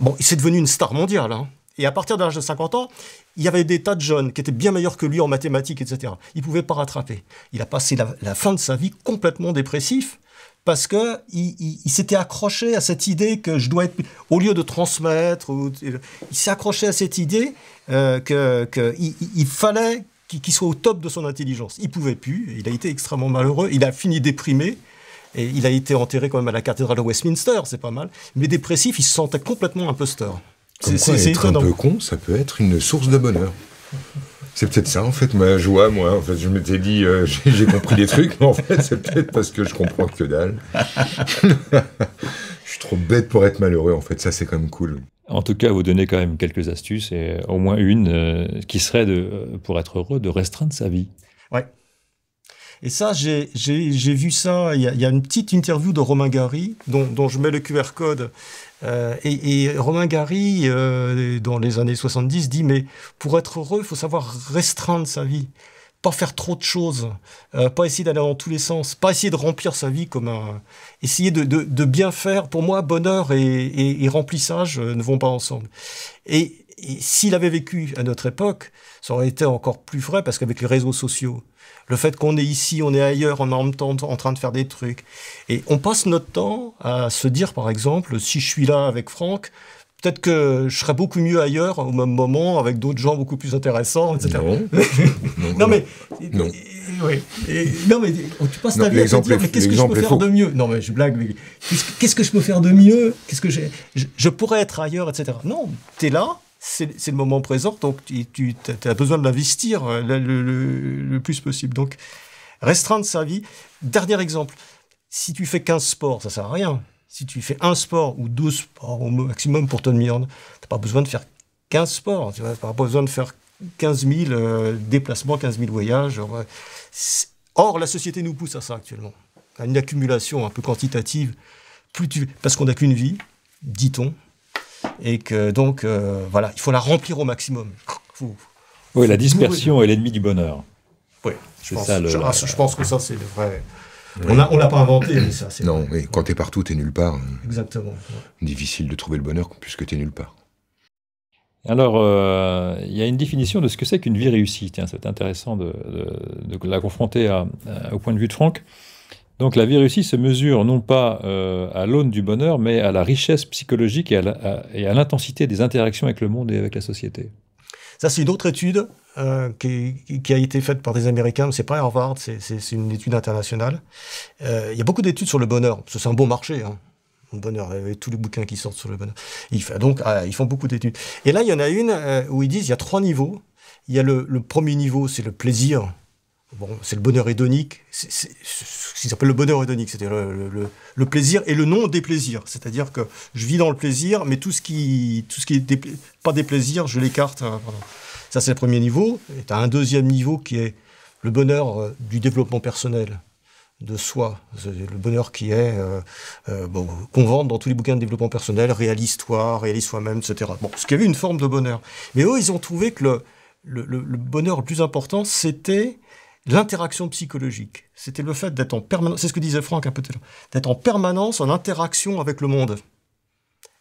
bon, il s'est devenu une star mondiale. Hein. Et à partir de l'âge de 50 ans, il y avait des tas de jeunes qui étaient bien meilleurs que lui en mathématiques, etc. Il ne pouvait pas rattraper. Il a passé la, fin de sa vie complètement dépressif parce que il, s'était accroché à cette idée que je dois être, au lieu de transmettre, ou, il s'est accroché à cette idée que qu'il il fallait qui, soit au top de son intelligence. Il pouvait plus, il a été extrêmement malheureux, il a fini déprimé, et il a été enterré quand même à la cathédrale de Westminster, c'est pas mal, mais dépressif, il se sentait complètement imposteur. C'est être un peu con, ça peut être une source de bonheur. C'est peut-être ça, en fait, ma joie, moi. En fait, je m'étais dit, euh, j'ai compris des trucs, mais en fait, c'est peut-être parce que je comprends que dalle. je suis trop bête pour être malheureux, en fait. Ça, c'est quand même cool. En tout cas, vous donnez quand même quelques astuces, et euh, au moins une euh, qui serait, de, euh, pour être heureux, de restreindre sa vie. Ouais. Et ça, j'ai vu ça, il y, a, y, une petite interview de Romain Gary, dont, dont je mets le QR code. et, Romain Gary, euh, dans les années 70, dit, mais pour être heureux, il faut savoir restreindre sa vie pas faire trop de choses, euh, pas essayer d'aller dans tous les sens, pas essayer de remplir sa vie comme un... Essayer de, de, bien faire, pour moi, bonheur et, remplissage euh, ne vont pas ensemble. Et, et s'il avait vécu à notre époque, ça aurait été encore plus vrai parce qu'avec les réseaux sociaux, le fait qu'on est ici, on est ailleurs, on est en même temps en train de faire des trucs. Et on passe notre temps à se dire, par exemple, si je suis là avec Franck, Peut-être que je serais beaucoup mieux ailleurs au même moment avec d'autres gens beaucoup plus intéressants, etc. Non, non, mais non. non mais oh, tu passes ta vie à te dire mais qu'est-ce que je peux faire de mieux Non mais je blague. Mais qu'est-ce que je peux faire de mieux Qu'est-ce que je, je pourrais être ailleurs, etc. Non, tu es là, c'est le moment présent, donc tu, as besoin de l'investir euh, le, plus possible. Donc, restreindre sa vie. Dernier exemple, si tu fais 15 sports, ça sert à rien. Si tu fais un sport ou deux sports au maximum pour ton ton tu t'as pas besoin de faire 15 sports, tu n'as pas besoin de faire 15 000 euh, déplacements, 15 000 voyages. Euh, or, la société nous pousse à ça actuellement, à une accumulation un peu quantitative, plus parce qu'on n'a qu'une vie, dit-on, et que donc, euh, voilà, il faut la remplir au maximum. oui, la dispersion est l'ennemi du bonheur. Oui, je pense, je pense que ça, c'est le vrai. On ne l'a pas inventé, ça, c'est. Non, mais quand tu es partout, tu es nulle part. Exactement. Difficile de trouver le bonheur puisque tu es nulle part. Alors, euh, il y a une définition de ce que c'est qu'une vie réussie. Tiens, c'est intéressant de, la confronter au point de vue de Franck. Donc la vie réussie se mesure non pas euh, à l'aune du bonheur, mais à la richesse psychologique et à l'intensité des interactions avec le monde et avec la société. Ça, c'est une autre étude euh, qui, a été faite par des Américains, mais c'est pas Harvard, c'est une étude internationale. Euh, il y a beaucoup d'études sur le bonheur, c'est un bon marché. Hein. le bonheur, a euh, tous les bouquins qui sortent sur le bonheur. donc, ah, ils font beaucoup d'études. Et là, il y en a une où ils disent il y a trois niveaux. Il y a le premier niveau, c'est le plaisir Bon, c'est le bonheur hédonique, ce qu'ils appellent le bonheur hédonique, cest le, plaisir et le non-déplaisir. C'est-à-dire que je vis dans le plaisir, mais tout ce qui, tout ce qui est pas déplaisir, je l'écarte. Hein, Ça, c'est le premier niveau. Et tu as un deuxième niveau qui est le bonheur euh, du développement personnel de soi, le bonheur qui est euh, euh, bon, qu'on vend dans tous les bouquins de développement personnel, réalise-toi, réalise toi réalise toi même etc. Bon, ce qui avait une forme de bonheur. Mais eux, ils ont trouvé que le, le bonheur le plus important, c'était l'interaction psychologique. C'était le fait d'être en permanence, c'est ce que disait Franck un peu tout d'être en permanence en interaction avec le monde.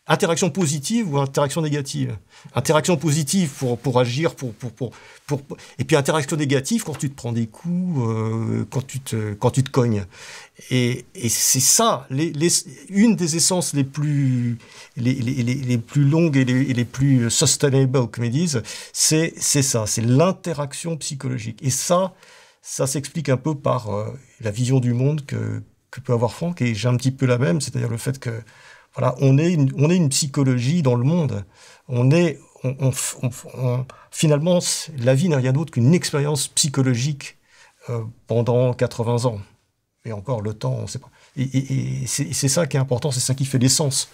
Interaction positive ou interaction négative Interaction positive pour, pour agir, pour, pour, pour, pour, Et puis interaction négative quand tu te prends des coups, euh, quand, tu te, quand tu te cognes. Et, et c'est ça, les, une des essences les plus, les, les, les plus longues et les, plus sustainable, comme ils disent, c'est ça, c'est l'interaction psychologique. Et ça, ça s'explique un peu par euh, la vision du monde que, que peut avoir Franck, et j'ai un petit peu la même, c'est-à-dire le fait que voilà, on est une, on est une psychologie dans le monde. On est, on, on, finalement, la vie n'est rien d'autre qu'une expérience psychologique euh, pendant 80 ans. Et encore, le temps, on ne sait pas. Et, et, et c'est ça qui est important, c'est ça qui fait l'essence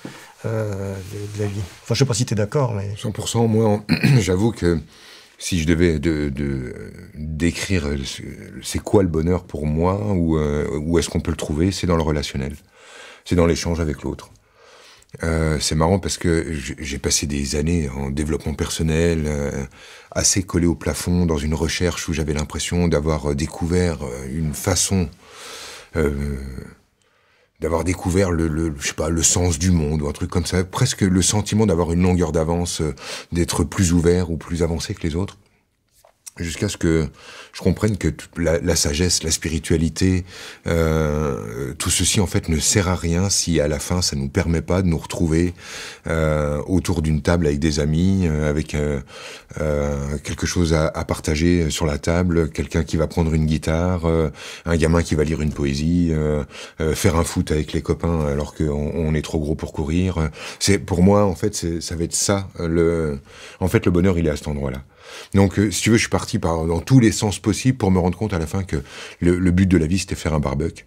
euh, de, de, la vie. Enfin, je ne sais pas si tu es d'accord, mais... 100%, moi, j'avoue que si je devais de, décrire c'est quoi le bonheur pour moi ou euh, où est-ce qu'on peut le trouver, c'est dans le relationnel, c'est dans l'échange avec l'autre. Euh, c'est marrant parce que j'ai passé des années en développement personnel, euh, assez collé au plafond, dans une recherche où j'avais l'impression d'avoir euh, découvert une façon d'avoir découvert le, je sais pas le sens du monde ou un truc comme ça presque le sentiment d'avoir une longueur d'avance euh, d'être plus ouvert ou plus avancé que les autres jusqu'à ce que je comprenne que la, la, sagesse, la spiritualité, euh, tout ceci en fait ne sert à rien si à la fin ça nous permet pas de nous retrouver euh, autour d'une table avec des amis, euh, avec quelque chose à, partager sur la table, quelqu'un qui va prendre une guitare, un gamin qui va lire une poésie, faire un foot avec les copains alors qu'on on est trop gros pour courir. C'est pour moi en fait ça va être ça. Le, en fait le bonheur il est à cet endroit là. Donc, euh, si tu veux, je suis parti dans tous les sens possibles pour me rendre compte à la fin que le, le but de la vie, c'était faire un barbecue.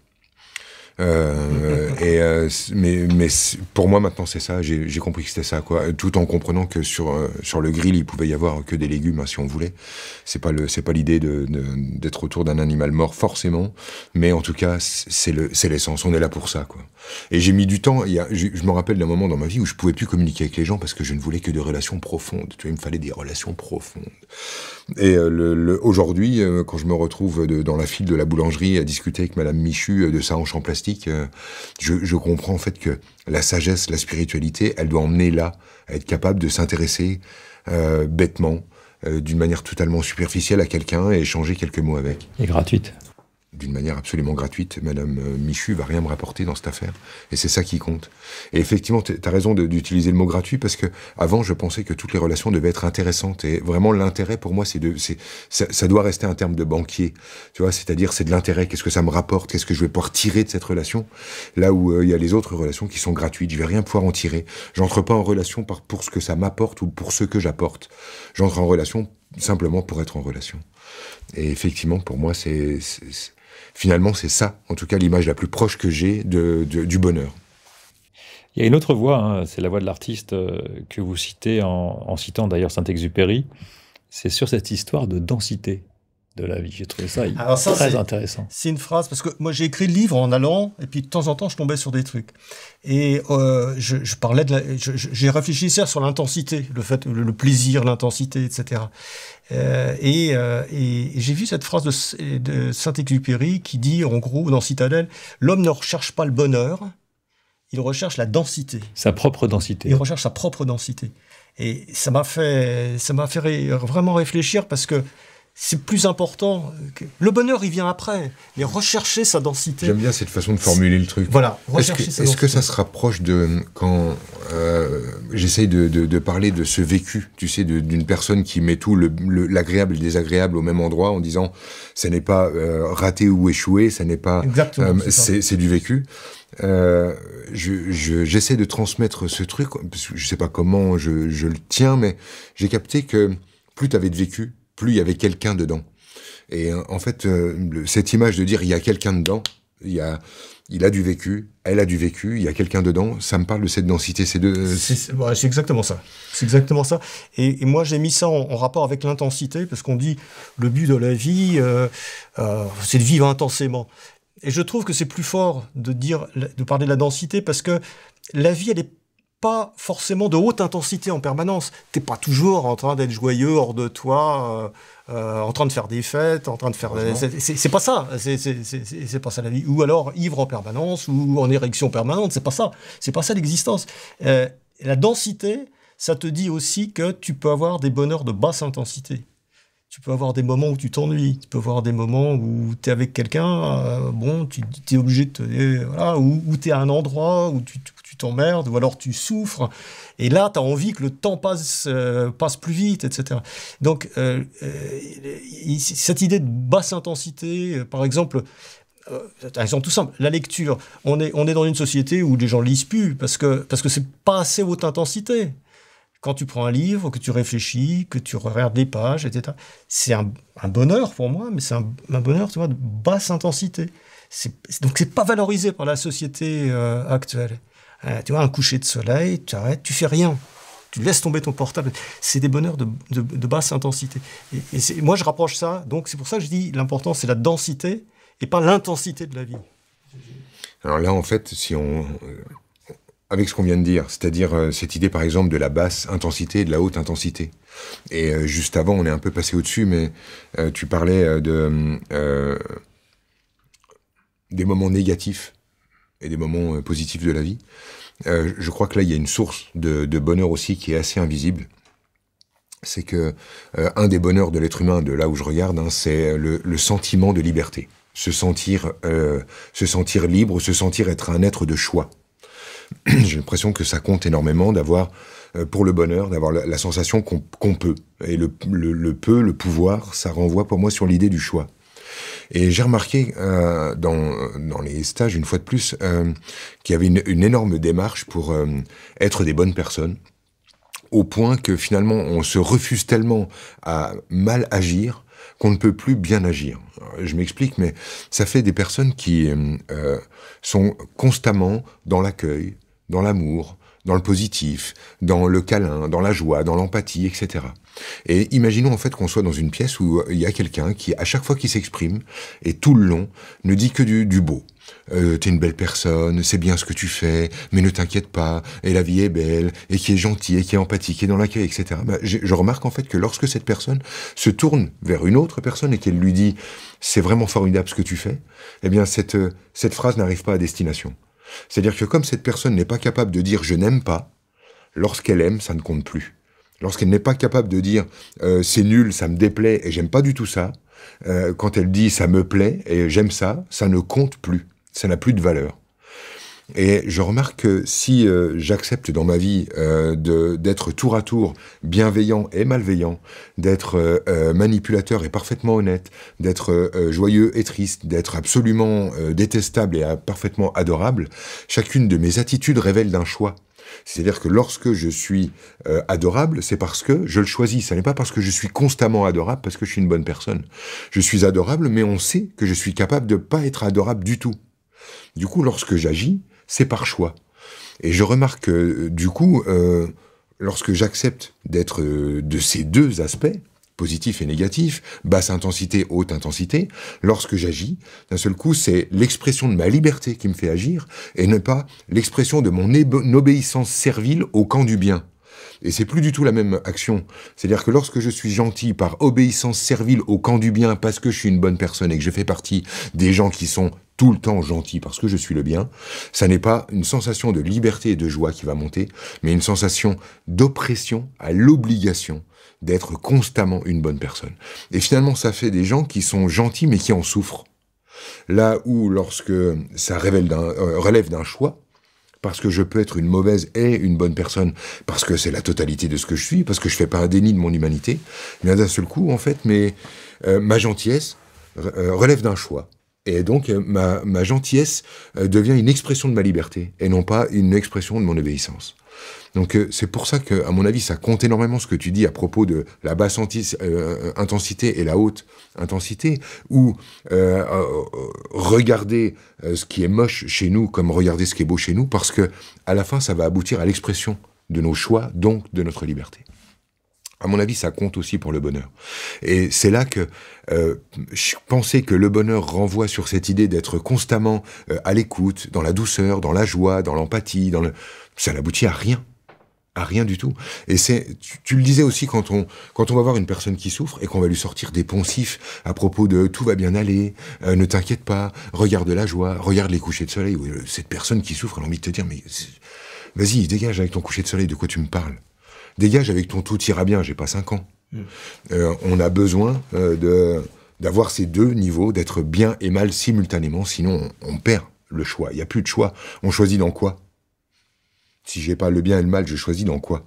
Euh, et, euh, mais, mais pour moi, maintenant, c'est ça. J'ai compris que c'était ça, quoi. Tout en comprenant que sur, euh, sur le grill, il pouvait y avoir que des légumes, hein, si on voulait. C'est pas pas l'idée d'être de, autour d'un animal mort, forcément. Mais en tout cas, c'est l'essence. on est là pour ça, quoi. Et j'ai mis du temps. Y a, je me rappelle d'un moment dans ma vie où je pouvais plus communiquer avec les gens parce que je ne voulais que de relations profondes. Tu il me fallait des relations profondes. Et le, le, aujourd'hui, quand je me retrouve de, dans la file de la boulangerie à discuter avec Madame Michu de sa hanche en plastique, euh, je, je, comprends en fait que la sagesse, la spiritualité, elle doit emmener là, à être capable de s'intéresser euh, bêtement, euh, d'une manière totalement superficielle à quelqu'un et échanger quelques mots avec. Et gratuite d'une manière absolument gratuite. Madame euh, Michu va rien me rapporter dans cette affaire. Et c'est ça qui compte. Et effectivement, tu as raison d'utiliser le mot gratuit parce que avant, je pensais que toutes les relations devaient être intéressantes. Et vraiment, l'intérêt pour moi, c'est de, c'est, ça, doit rester un terme de banquier. Tu vois, c'est-à-dire, c'est de l'intérêt. Qu'est-ce que ça me rapporte? Qu'est-ce que je vais pouvoir tirer de cette relation? Là où euh, il y a les autres relations qui sont gratuites. Je vais rien pouvoir en tirer. J'entre pas en relation par, pour ce que ça m'apporte ou pour ce que j'apporte. J'entre en relation simplement pour être en relation. Et effectivement, pour moi, c'est Finalement, c'est ça, en tout cas, l'image la plus proche que j'ai de, du bonheur. Il y a une autre voix, hein, c'est la voix de l'artiste euh, que vous citez en citant d'ailleurs Saint-Exupéry, c'est sur cette histoire de densité de la vie. J'ai trouvé ça, très intéressant. C'est une phrase, parce que moi j'ai écrit le livre en allant, et puis de temps en temps je tombais sur des trucs. Et euh, je, parlais de J'ai réfléchi sur l'intensité, le fait, le, plaisir, l'intensité, etc. Euh, euh, et, j'ai vu cette phrase de, de Saint-Exupéry qui dit, en gros, dans Citadelle, l'homme ne recherche pas le bonheur, il recherche la densité. Sa propre densité. Il recherche sa propre densité. Et ça m'a fait, ça m'a fait vraiment réfléchir parce que c'est plus important. Que... Le bonheur, il vient après, mais rechercher sa densité. J'aime bien cette façon de formuler le truc. Voilà, rechercher Est-ce que, est -ce que ça se rapproche de quand euh, j'essaye de, parler de ce vécu, tu sais, d'une personne qui met tout l'agréable et le désagréable au même endroit en disant ce n'est pas euh, raté ou échoué, ça n'est pas. Exactement. Euh, c'est du vécu. Euh, j'essaie de transmettre ce truc, parce que je sais pas comment je, je le tiens, mais j'ai capté que plus tu avais de vécu, plus il y avait quelqu'un dedans. Et euh, en fait, euh, cette image de dire il y a quelqu'un dedans, il y a, il a du vécu, elle a du vécu, il y a quelqu'un dedans, ça me parle de cette densité, ces deux... Euh, c'est exactement ça, c'est exactement ça. Et, moi j'ai mis ça en, rapport avec l'intensité, parce qu'on dit le but de la vie, c'est de vivre intensément. Et je trouve que c'est plus fort de dire, de parler de la densité, parce que la vie, elle est pas forcément de haute intensité en permanence. T'es pas toujours en train d'être joyeux hors de toi, euh, euh, en train de faire des fêtes, en train de faire. C'est pas ça. C'est pas ça la vie. Ou alors ivre en permanence ou en érection permanente. C'est pas ça. C'est pas ça l'existence. Euh, la densité, ça te dit aussi que tu peux avoir des bonheurs de basse intensité. Tu peux avoir des moments où tu t'ennuies, tu peux avoir des moments où tu es avec quelqu'un, bon, tu es obligé de te. voilà, ou, tu es à un endroit où tu, tu tu t'emmerdes, ou alors tu souffres, et là, tu as envie que le temps passe, euh, passe plus vite, etc. Donc, euh, euh, cette idée de basse intensité, par exemple, un exemple tout simple, la lecture. On est, on est dans une société où les gens lisent plus parce que parce que c'est pas assez haute intensité. Quand tu prends un livre, que tu réfléchis, que tu regardes des pages, etc., c'est un, bonheur pour moi, mais c'est un, bonheur, tu vois, de basse intensité. Donc c'est pas valorisé par la société actuelle. Euh, tu vois, un coucher de soleil, tu arrêtes, tu fais rien. Tu laisses tomber ton portable. C'est des bonheurs de, basse intensité. Et, moi, je rapproche ça. Donc, c'est pour ça que je dis l'important, c'est la densité et pas l'intensité de la vie. Alors là, en fait, si on. Euh, avec ce qu'on vient de dire, c'est-à-dire euh, cette idée, par exemple, de la basse intensité et de la haute intensité. Et juste avant, on est un peu passé au-dessus, mais tu parlais de des moments négatifs et des moments euh, positifs de la vie. Euh, je crois que là, il y a une source de, bonheur aussi qui est assez invisible. C'est que euh, un des bonheurs de l'être humain, de là où je regarde, hein, c'est le, sentiment de liberté, se sentir, se sentir libre, se sentir être un être de choix. J'ai l'impression que ça compte énormément d'avoir pour le bonheur, d'avoir la, sensation qu'on peut. Et le, le, le, peut, le pouvoir, ça renvoie pour moi sur l'idée du choix. Et j'ai remarqué euh, dans, dans, les stages, une fois de plus, euh, qu'il y avait une, une, énorme démarche pour euh, être des bonnes personnes, au point que finalement on se refuse tellement à mal agir qu'on ne peut plus bien agir. Je m'explique, mais ça fait des personnes qui euh, euh, sont constamment dans l'accueil, dans l'amour, dans le positif, dans le câlin, dans la joie, dans l'empathie, etc. Et imaginons en fait qu'on soit dans une pièce où euh, il y a quelqu'un qui, à chaque fois qu'il s'exprime, et tout le long, ne dit que du, beau. Euh, t'es une belle personne, c'est bien ce que tu fais, mais ne t'inquiète pas, et la vie est belle, et qui est gentille et qui est empathique, et dans l'accueil, etc. Bah, je, je, remarque en fait que lorsque cette personne se tourne vers une autre personne et qu'elle lui dit c'est vraiment formidable ce que tu fais, eh bien cette, euh, cette phrase n'arrive pas à destination. C'est-à-dire que comme cette personne n'est pas capable de dire je n'aime pas, lorsqu'elle aime, ça ne compte plus. Lorsqu'elle n'est pas capable de dire euh, c'est nul, ça me déplaît et j'aime pas du tout ça, euh, quand elle dit ça me plaît et j'aime ça, ça ne compte plus, ça n'a plus de valeur. Et je remarque que si euh, j'accepte dans ma vie euh, d'être tour à tour bienveillant et malveillant, d'être euh, manipulateur et parfaitement honnête, d'être joyeux et triste, d'être absolument détestable et parfaitement adorable, chacune de mes attitudes révèle d'un choix. C'est-à-dire que lorsque je suis adorable, c'est parce que je le choisis. Ce n'est pas parce que je suis constamment adorable, parce que je suis une bonne personne. Je suis adorable, mais on sait que je suis capable de ne pas être adorable du tout. Du coup, lorsque j'agis, c'est par choix. Et je remarque euh, du coup, euh, lorsque j'accepte d'être euh, de ces deux aspects, positif et négatif, basse intensité, haute intensité, lorsque j'agis, d'un seul coup, c'est l'expression de ma liberté qui me fait agir, et ne pas l'expression de mon obéissance servile au camp du bien. Et c'est plus du tout la même action. C'est-à-dire que lorsque je suis gentil par obéissance servile au camp du bien parce que je suis une bonne personne et que je fais partie des gens qui sont tout le temps gentils parce que je suis le bien, ça n'est pas une sensation de liberté et de joie qui va monter, mais une sensation d'oppression à l'obligation d'être constamment une bonne personne. Et finalement, ça fait des gens qui sont gentils mais qui en souffrent. Là où, lorsque ça révèle euh, relève d'un choix, parce que je peux être une mauvaise et une bonne personne, parce que c'est la totalité de ce que je suis, parce que je fais pas un déni de mon humanité, mais d'un seul coup, en fait, mais, euh, ma gentillesse euh, relève d'un choix. Et donc, euh, ma, gentillesse euh, devient une expression de ma liberté et non pas une expression de mon obéissance. Donc, euh, c'est pour ça que, à mon avis, ça compte énormément ce que tu dis à propos de la basse intensité et la haute intensité, ou regarder ce qui est moche chez nous comme regarder ce qui est beau chez nous, parce que, à la fin, ça va aboutir à l'expression de nos choix, donc de notre liberté. À mon avis, ça compte aussi pour le bonheur. Et c'est là que euh, je pensais que le bonheur renvoie sur cette idée d'être constamment euh, à l'écoute, dans la douceur, dans la joie, dans l'empathie, dans le... Ça n'aboutit à rien à rien du tout. Et c'est, tu, le disais aussi quand on, quand on va voir une personne qui souffre et qu'on va lui sortir des poncifs à propos de tout va bien aller, euh, ne t'inquiète pas, regarde la joie, regarde les couchers de soleil. Cette personne qui souffre, a envie de te dire mais vas-y, dégage avec ton coucher de soleil, de quoi tu me parles dégage avec ton tout ira bien, j'ai pas 5 ans. Euh, on a besoin euh, de d'avoir ces deux niveaux, d'être bien et mal simultanément, sinon on, perd le choix. Il n'y a plus de choix. On choisit dans quoi Si j'ai pas le bien et le mal, je choisis dans quoi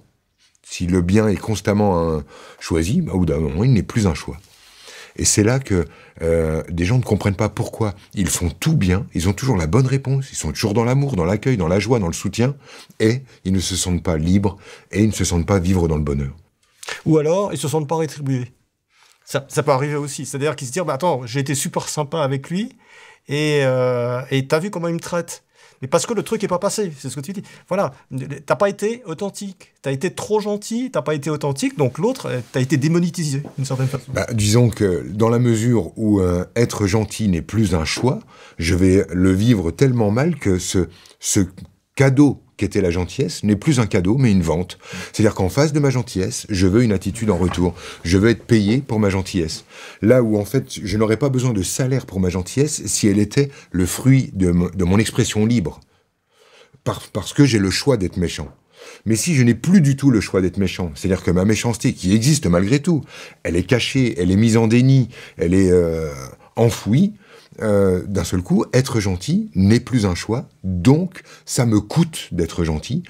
Si le bien est constamment un hein, choisi, bah, au bout d'un moment, il n'est plus un choix. Et c'est là que euh, des gens ne comprennent pas pourquoi. Ils font tout bien, ils ont toujours la bonne réponse, ils sont toujours dans l'amour, dans l'accueil, dans la joie, dans le soutien, et ils ne se sentent pas libres, et ils ne se sentent pas vivre dans le bonheur. Ou alors, ils se sentent pas rétribués. Ça, peut arriver aussi. C'est-à-dire qu'ils se disent, bah, attends, j'ai été super sympa avec lui, et euh, t'as vu comment il me traite mais parce que le truc n'est pas passé, c'est ce que tu dis. Voilà, t'as pas été authentique, t'as été trop gentil, t'as pas été authentique, donc l'autre, euh, as été démonétisé d'une certaine façon. Bah, disons que dans la mesure où euh, être gentil n'est plus un choix, je vais le vivre tellement mal que ce cadeau qu'était la gentillesse n'est plus un cadeau, mais une vente. C'est-à-dire qu'en face de ma gentillesse, je veux une attitude en retour. Je veux être payé pour ma gentillesse. Là où, en fait, je n'aurais pas besoin de salaire pour ma gentillesse si elle était le fruit de, mon expression libre. parce que j'ai le choix d'être méchant. Mais si je n'ai plus du tout le choix d'être méchant, c'est-à-dire que ma méchanceté, qui existe malgré tout, elle est cachée, elle est mise en déni, elle est euh, enfouie, euh, d'un seul coup, être gentil n'est plus un choix, donc ça me coûte d'être gentil.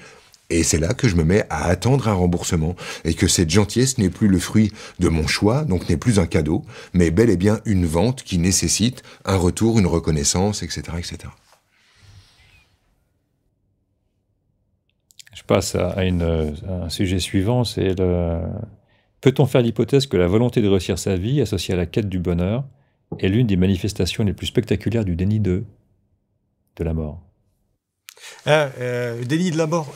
Et c'est là que je me mets à attendre un remboursement, et que cette gentillesse n'est plus le fruit de mon choix, donc n'est plus un cadeau, mais bel et bien une vente qui nécessite un retour, une reconnaissance, etc. etc. Je passe à, euh, un sujet suivant, c'est le... Peut-on faire l'hypothèse que la volonté de réussir sa vie, associée à la quête du bonheur, est l'une des manifestations les plus spectaculaires du déni de, de la mort. Ah, euh, déni de la mort.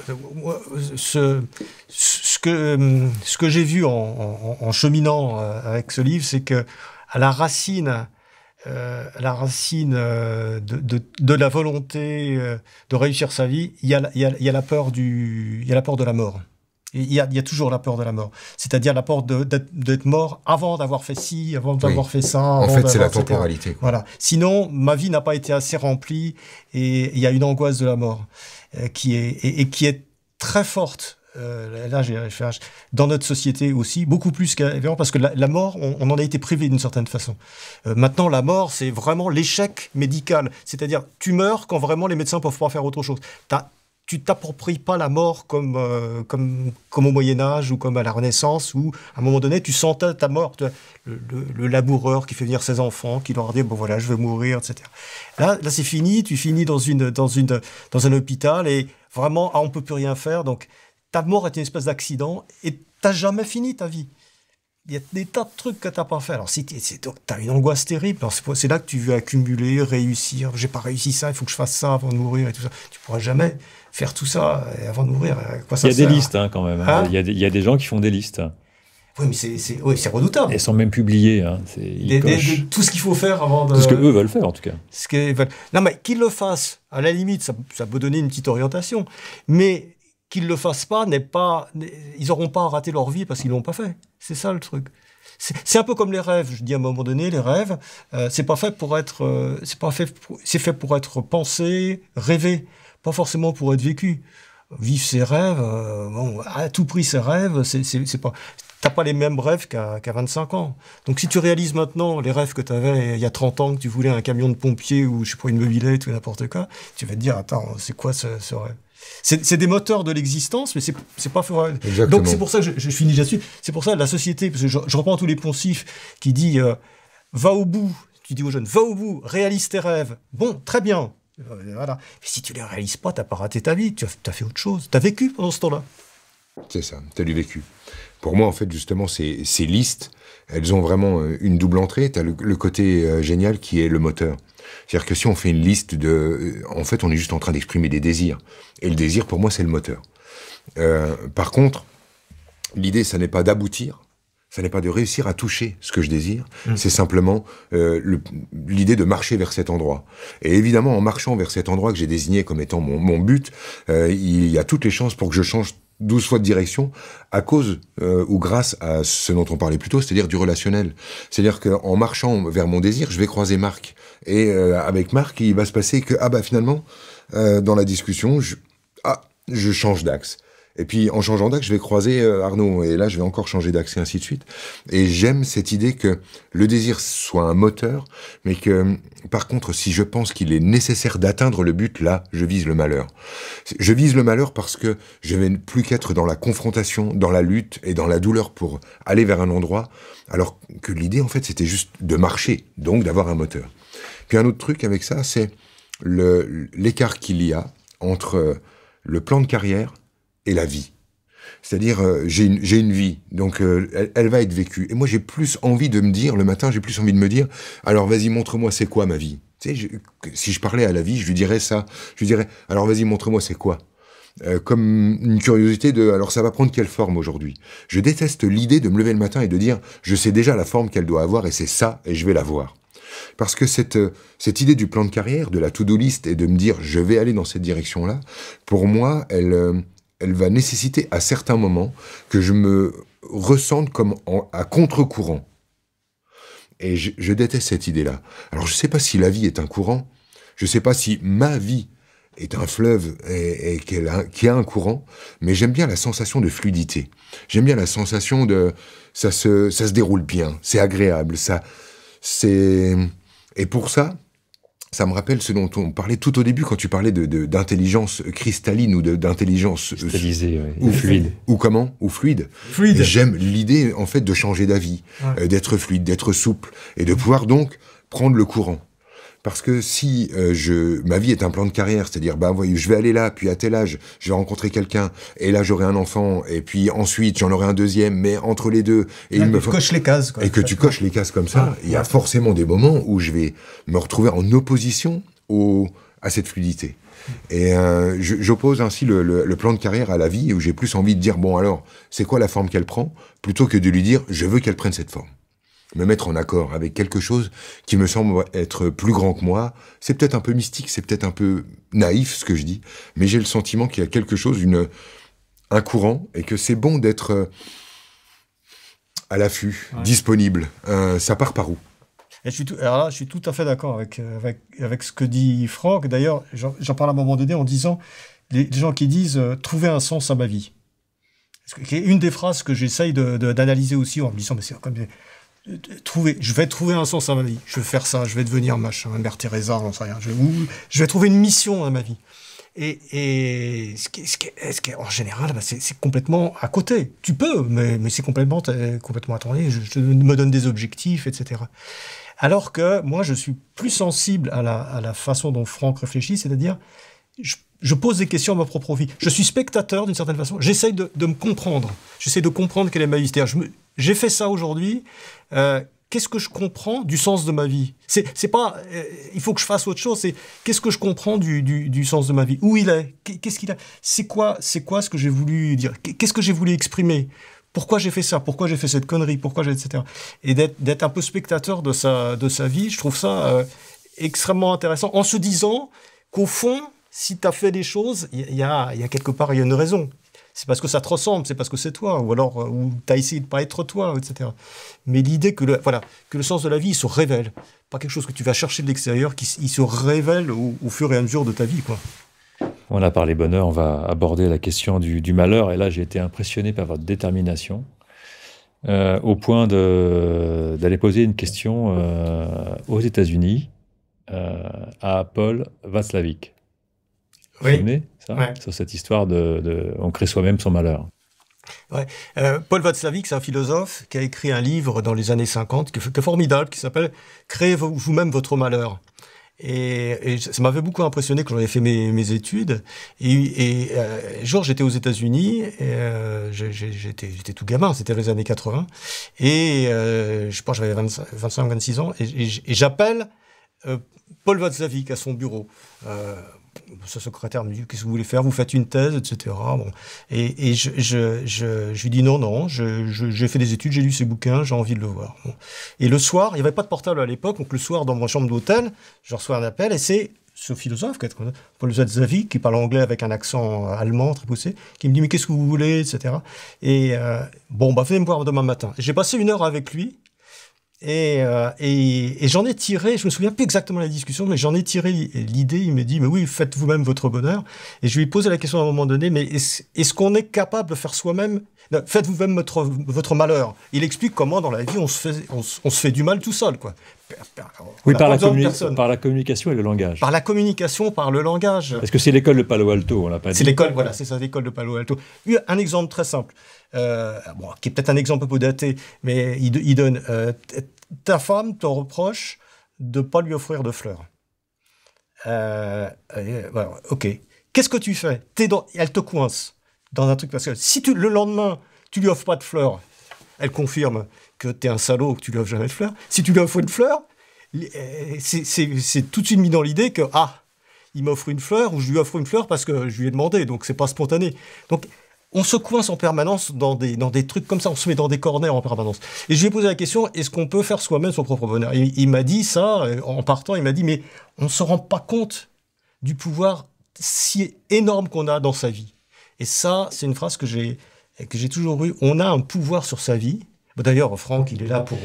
Ce, ce que, ce que j'ai vu en, cheminant euh, avec ce livre, c'est que à la racine, euh, à la racine euh, de, de, de, la volonté euh, de réussir sa vie, il y a, il y a, y a la peur du, il y a la peur de la mort. Il y, a, il y, a, toujours la peur de la mort. C'est-à-dire la peur d'être mort avant d'avoir fait ci, avant d'avoir fait ça. En fait, c'est la temporalité. Voilà. Sinon, ma vie n'a pas été assez remplie et il y a une angoisse de la mort euh, qui est, et, qui est très forte. Euh, là, j'ai dans notre société aussi, beaucoup plus qu'avant, parce que la, mort, on, en a été privé d'une certaine façon. Euh, maintenant, la mort, c'est vraiment l'échec médical. C'est-à-dire, tu meurs quand vraiment les médecins peuvent pas faire autre chose tu t'appropries pas la mort comme, euh, comme, comme au Moyen Âge ou comme à la Renaissance, où à un moment donné, tu sentais ta mort. Le, le, le laboureur qui fait venir ses enfants, qui leur dit, bon voilà, je vais mourir, etc. Là, là c'est fini, tu finis dans, une, dans, une, dans un hôpital et vraiment, on ah, on peut plus rien faire. Donc, ta mort est une espèce d'accident et t'as jamais fini ta vie. Il y a des tas de trucs que tu n'as pas fait. Alors, tu as une angoisse terrible, c'est là que tu veux accumuler, réussir. J'ai pas réussi ça, il faut que je fasse ça avant de mourir et tout ça. Tu pourras jamais faire tout ça euh, avant de mourir. Euh, quoi ça il y a des listes hein, quand même. Hein. Hein il, y a des, gens qui font des listes. Oui, mais c'est redoutable. Elles sont même publiées. Hein. tout ce qu'il faut faire avant de. Tout ce que eux veulent faire, en tout cas. Ce Non, mais qu'ils le fassent, à la limite, ça, peut donner une petite orientation. Mais qu'ils le fassent pas, n'est pas, ils n'auront pas raté leur vie parce qu'ils l'ont pas fait. C'est ça le truc. C'est un peu comme les rêves. Je dis à un moment donné, les rêves, euh, c'est pas fait pour être, c'est pas fait, c'est fait pour être pensé, rêvé pas forcément pour être vécu. Vivre ses rêves, euh, bon, à tout prix ses rêves, c'est pas. T'as pas les mêmes rêves qu'à 25 ans. Donc si tu réalises maintenant les rêves que t'avais avais il y a 30 ans, que tu voulais un camion de pompier ou je sais pas une mobilette ou n'importe quoi, tu vas te dire attends c'est quoi ce, ce rêve c'est des moteurs de l'existence, mais c'est pas Exactement. Donc c'est pour ça je, je finis là-dessus. C'est pour ça la société, parce que je, reprends tous les poncifs qui dit euh, va au bout. Tu dis aux jeunes va au bout, réalise tes rêves. Bon, très bien. Euh, voilà. Si tu les réalises pas, n'as pas raté ta vie, tu as, fait autre chose. tu as vécu pendant ce temps-là. C'est ça, tu as du vécu. Pour moi, en fait, justement, ces, listes, elles ont vraiment euh, une double entrée. Tu le, le côté euh, génial qui est le moteur. C'est-à-dire que si on fait une liste de... En fait, on est juste en train d'exprimer des désirs. Et le désir, pour moi, c'est le moteur. par contre, l'idée, ça n'est pas d'aboutir, ce n'est pas de réussir à toucher ce que je désire, mm. c'est simplement euh, l'idée de marcher vers cet endroit. Et évidemment, en marchant vers cet endroit que j'ai désigné comme étant mon, but, euh, il y a toutes les chances pour que je change 12 fois de direction à cause euh, ou grâce à ce dont on parlait plus tôt, c'est-à-dire du relationnel. C'est-à-dire qu'en marchant vers mon désir, je vais croiser Marc. Et avec Marc, il va se passer que, ah bah finalement, dans la discussion, ah, je change d'axe. Et puis en changeant d'axe, je vais croiser euh, Arnaud, et là je vais encore changer d'axe et ainsi de suite. Et j'aime cette idée que le désir soit un moteur, mais que par contre, si je pense qu'il est nécessaire d'atteindre le but, là, je vise le malheur. Je vise le malheur parce que je vais plus qu'être dans la confrontation, dans la lutte et dans la douleur pour aller vers un endroit, alors que l'idée en fait c'était juste de marcher, donc d'avoir un moteur. Puis un autre truc avec ça, c'est l'écart qu'il y a entre le plan de carrière et la vie. C'est-à-dire, euh, j'ai une, vie, donc euh, elle, va être vécue. Et moi, j'ai plus envie de me dire, le matin, j'ai plus envie de me dire, alors vas-y, montre-moi c'est quoi ma vie. si je parlais à la vie, je lui dirais ça. Je lui dirais, alors vas-y, montre-moi c'est quoi. Euh, comme une curiosité de, alors ça va prendre quelle forme aujourd'hui Je déteste l'idée de me lever le matin et de dire, je sais déjà la forme qu'elle doit avoir et c'est ça et je vais la voir. Parce que cette, cette idée du plan de carrière, de la to-do list et de me dire je vais aller dans cette direction-là, pour moi, elle, elle va nécessiter à certains moments que je me ressente comme à contre-courant. Et je, déteste cette idée-là. Alors je ne sais pas si la vie est un courant, je ne sais pas si ma vie est un fleuve et, qu'elle qui a un courant, mais j'aime bien la sensation de fluidité. J'aime bien la sensation de ça se, ça se déroule bien, c'est agréable, ça c'est et pour ça, ça me rappelle ce dont on parlait tout au début quand tu parlais d'intelligence de, de, cristalline ou d'intelligence euh, cristallisée, ou, fluide. Ou, comment Ou fluide. J'aime l'idée en fait de changer d'avis, euh, d'être fluide, d'être souple et de pouvoir donc prendre le courant. Parce que si euh, je, ma vie est un plan de carrière, c'est-à-dire, bah, voyez, je vais aller là, puis à tel âge, je vais rencontrer quelqu'un, et là, j'aurai un enfant, et puis ensuite, j'en aurai un deuxième, mais entre les deux, et il me coche les cases, quoi, Et que tu coches les cases comme ça, il y a forcément des moments où je vais me retrouver en opposition au, à cette fluidité. Et euh, j'oppose ainsi le, le, plan de carrière à la vie, où j'ai plus envie de dire, bon alors, c'est quoi la forme qu'elle prend, plutôt que de lui dire, je veux qu'elle prenne cette forme me mettre en accord avec quelque chose qui me semble être plus grand que moi. C'est peut-être un peu mystique, c'est peut-être un peu naïf ce que je dis, mais j'ai le sentiment qu'il y a quelque chose, une, un courant, et que c'est bon d'être euh, à l'affût, disponible. Euh, ça part par où et je suis tout, alors là, je suis tout à fait d'accord avec, euh, avec, avec, ce que dit Franck. D'ailleurs, j'en parle à un moment donné en disant les, gens qui disent Trouvez trouver un sens à ma vie. C'est une des phrases que j'essaye d'analyser aussi en me disant, mais c'est comme trouver, je vais trouver un sens à ma vie. Je vais faire ça, je vais devenir machin, Mère Teresa, j'en sais rien. Je vais, trouver une mission à ma vie. Et, ce qui, ce ce en général, bah, c'est complètement à côté. Tu peux, mais, c'est complètement, complètement ton Je, je, me donne des objectifs, etc. Alors que moi, je suis plus sensible à la, façon dont Franck réfléchit, c'est-à-dire, je, pose des questions à ma propre vie. Je suis spectateur d'une certaine façon. J'essaye de, me comprendre. J'essaye de comprendre quelle est ma vie j'ai fait ça aujourd'hui. Euh, qu'est-ce que je comprends du sens de ma vie C'est pas, euh, il faut que je fasse autre chose. C'est qu'est-ce que je comprends du, du, sens de ma vie Où il est Qu'est-ce qu'il a C'est quoi C'est quoi ce que j'ai voulu dire Qu'est-ce que j'ai voulu exprimer pourquoi j'ai fait ça Pourquoi j'ai fait cette connerie Pourquoi j'ai etc. Et d'être un peu spectateur de sa de sa vie, je trouve ça euh, extrêmement intéressant. En se disant qu'au fond, si tu as fait des choses, il y, a, y a quelque part, il y a une raison c'est parce que ça te ressemble, c'est parce que c'est toi, ou alors euh, ou tu as essayé de pas être toi, etc. Mais l'idée que le, voilà, que le sens de la vie se révèle, pas quelque chose que tu vas chercher de l'extérieur, qui il se révèle au, fur et à mesure de ta vie, quoi. On a parlé bonheur, on va aborder la question du, malheur. Et là, j'ai été impressionné par votre détermination. Euh, au point d'aller poser une question euh, aux États-Unis à Paul Vaslavic. Oui sur cette histoire de, on crée soi-même son malheur. Euh, Paul Watzlawick, c'est un philosophe qui a écrit un livre dans les années 50 qui est formidable, qui s'appelle Créez vous-même votre malheur. Et, ça m'avait beaucoup impressionné quand j'avais fait mes, études. Et, et j'étais euh, aux États-Unis, euh, j'étais tout gamin, c'était les années 80. Et je pense que j'avais 25-26 ans. Et, j'appelle Paul Watzlawick à son bureau ce secrétaire me dit Qu'est-ce que vous voulez faire Vous faites une thèse, etc. Bon. Et, je, lui dis Non, non, j'ai fait des études, j'ai lu ces bouquins, j'ai envie de le voir. Et le soir, il n'y avait pas de portable à l'époque, donc le soir, dans ma chambre d'hôtel, je reçois un appel et c'est ce philosophe, Paul Zazavi, qui parle anglais avec un accent allemand très poussé, qui me dit Mais qu'est-ce que vous voulez etc. Et euh, bon, bah, venez me voir demain matin. J'ai passé une heure avec lui euh, et, j'en ai tiré, je me souviens plus exactement la discussion, mais j'en ai tiré l'idée. Il me dit, mais oui, faites vous-même votre bonheur. Et je lui ai posé la question à un moment donné, mais est-ce qu'on est capable de faire soi-même Faites vous-même votre, malheur. Il explique comment dans la vie on se fait, on, se fait du mal tout seul. Quoi. oui, par la, par la, communication et le langage. Par la communication, par le langage. Parce que c'est l'école de Palo Alto, on l'a pas dit. C'est l'école, voilà, c'est ça, l'école de Palo Alto. Un exemple très simple, euh, bon, qui est peut-être un exemple un peu daté, mais il, donne euh, Ta femme te reproche de ne pas lui offrir de fleurs. Euh, ok. Qu'est-ce que tu fais Elle te coince dans un truc. Parce que si tu, le lendemain, tu lui offres pas de fleurs, elle confirme que tu es un salaud, que tu lui offres jamais de fleurs. Si tu lui offres une fleur, euh, c'est tout de suite mis dans l'idée que, ah, il m'offre une fleur ou je lui offre une fleur parce que je lui ai demandé, donc c'est pas spontané. Donc on se coince en permanence dans des, dans des trucs comme ça, on se met dans des corners en permanence. Et je lui ai posé la question, est-ce qu'on peut faire soi-même son propre bonheur il m'a dit ça, euh, en partant, il m'a dit, mais on ne se rend pas compte du pouvoir si énorme qu'on a dans sa vie. Et ça, c'est une phrase que j'ai que j'ai toujours eue. On a un pouvoir sur sa vie. D'ailleurs, Franck, il est là pour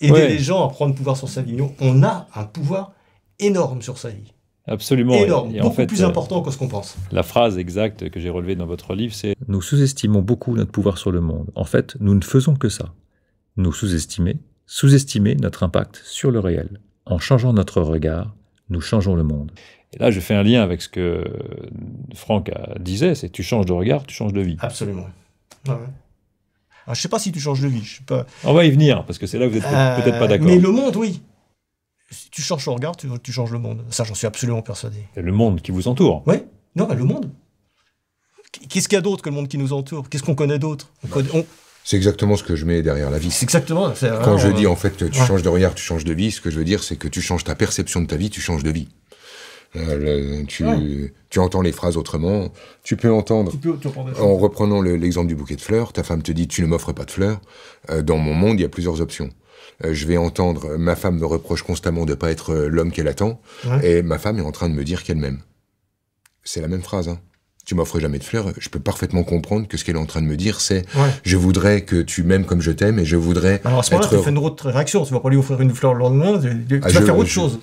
aider les gens à prendre pouvoir sur sa vie. on a un pouvoir énorme sur sa vie. Absolument. Énorme, beaucoup en fait, plus euh, important que ce qu'on pense. La phrase exacte que j'ai relevée dans votre livre, c'est Nous sous-estimons beaucoup notre pouvoir sur le monde. En fait, nous ne faisons que ça. Nous sous-estimer, sous-estimer notre impact sur le réel. En changeant notre regard, nous changeons le monde. Et là, je fais un lien avec ce que Franck disait, c'est tu changes de regard, tu changes de vie. Absolument. je ne sais pas si tu changes de vie. Je sais pas. On va y venir, parce que c'est là que vous n'êtes peut-être euh, pas d'accord. Mais le monde, oui. Si tu changes ton regard, tu, changes le monde. Ça, j'en suis absolument persuadé. le monde qui vous entoure. Oui. Non, le monde. Qu'est-ce qu'il y a d'autre que le monde qui nous entoure Qu'est-ce qu'on connaît d'autre bah. C'est exactement ce que je mets derrière la vie. C'est exactement. Quand je dis euh, en fait, tu changes de regard, tu changes de vie, ce que je veux dire, c'est que tu changes ta perception de ta vie, tu changes de vie. Euh, ah. tu, entends les phrases autrement. Tu peux entendre, en reprenant l'exemple du bouquet de fleurs, ta femme te dit tu ne m'offres pas de fleurs. Euh, dans mon monde, il y a plusieurs options. Euh, je vais entendre ma femme me reproche constamment de ne pas être l'homme qu'elle attend, et ma femme est en train de me dire qu'elle m'aime. C'est la même phrase. Hein tu m'offres jamais de fleurs, je peux parfaitement comprendre que ce qu'elle est en train de me dire, c'est je voudrais que tu m'aimes comme je t'aime et je voudrais. Alors à ce moment-là, tu fais une autre réaction, tu vas pas lui offrir une fleur le lendemain, tu, vas faire autre chose.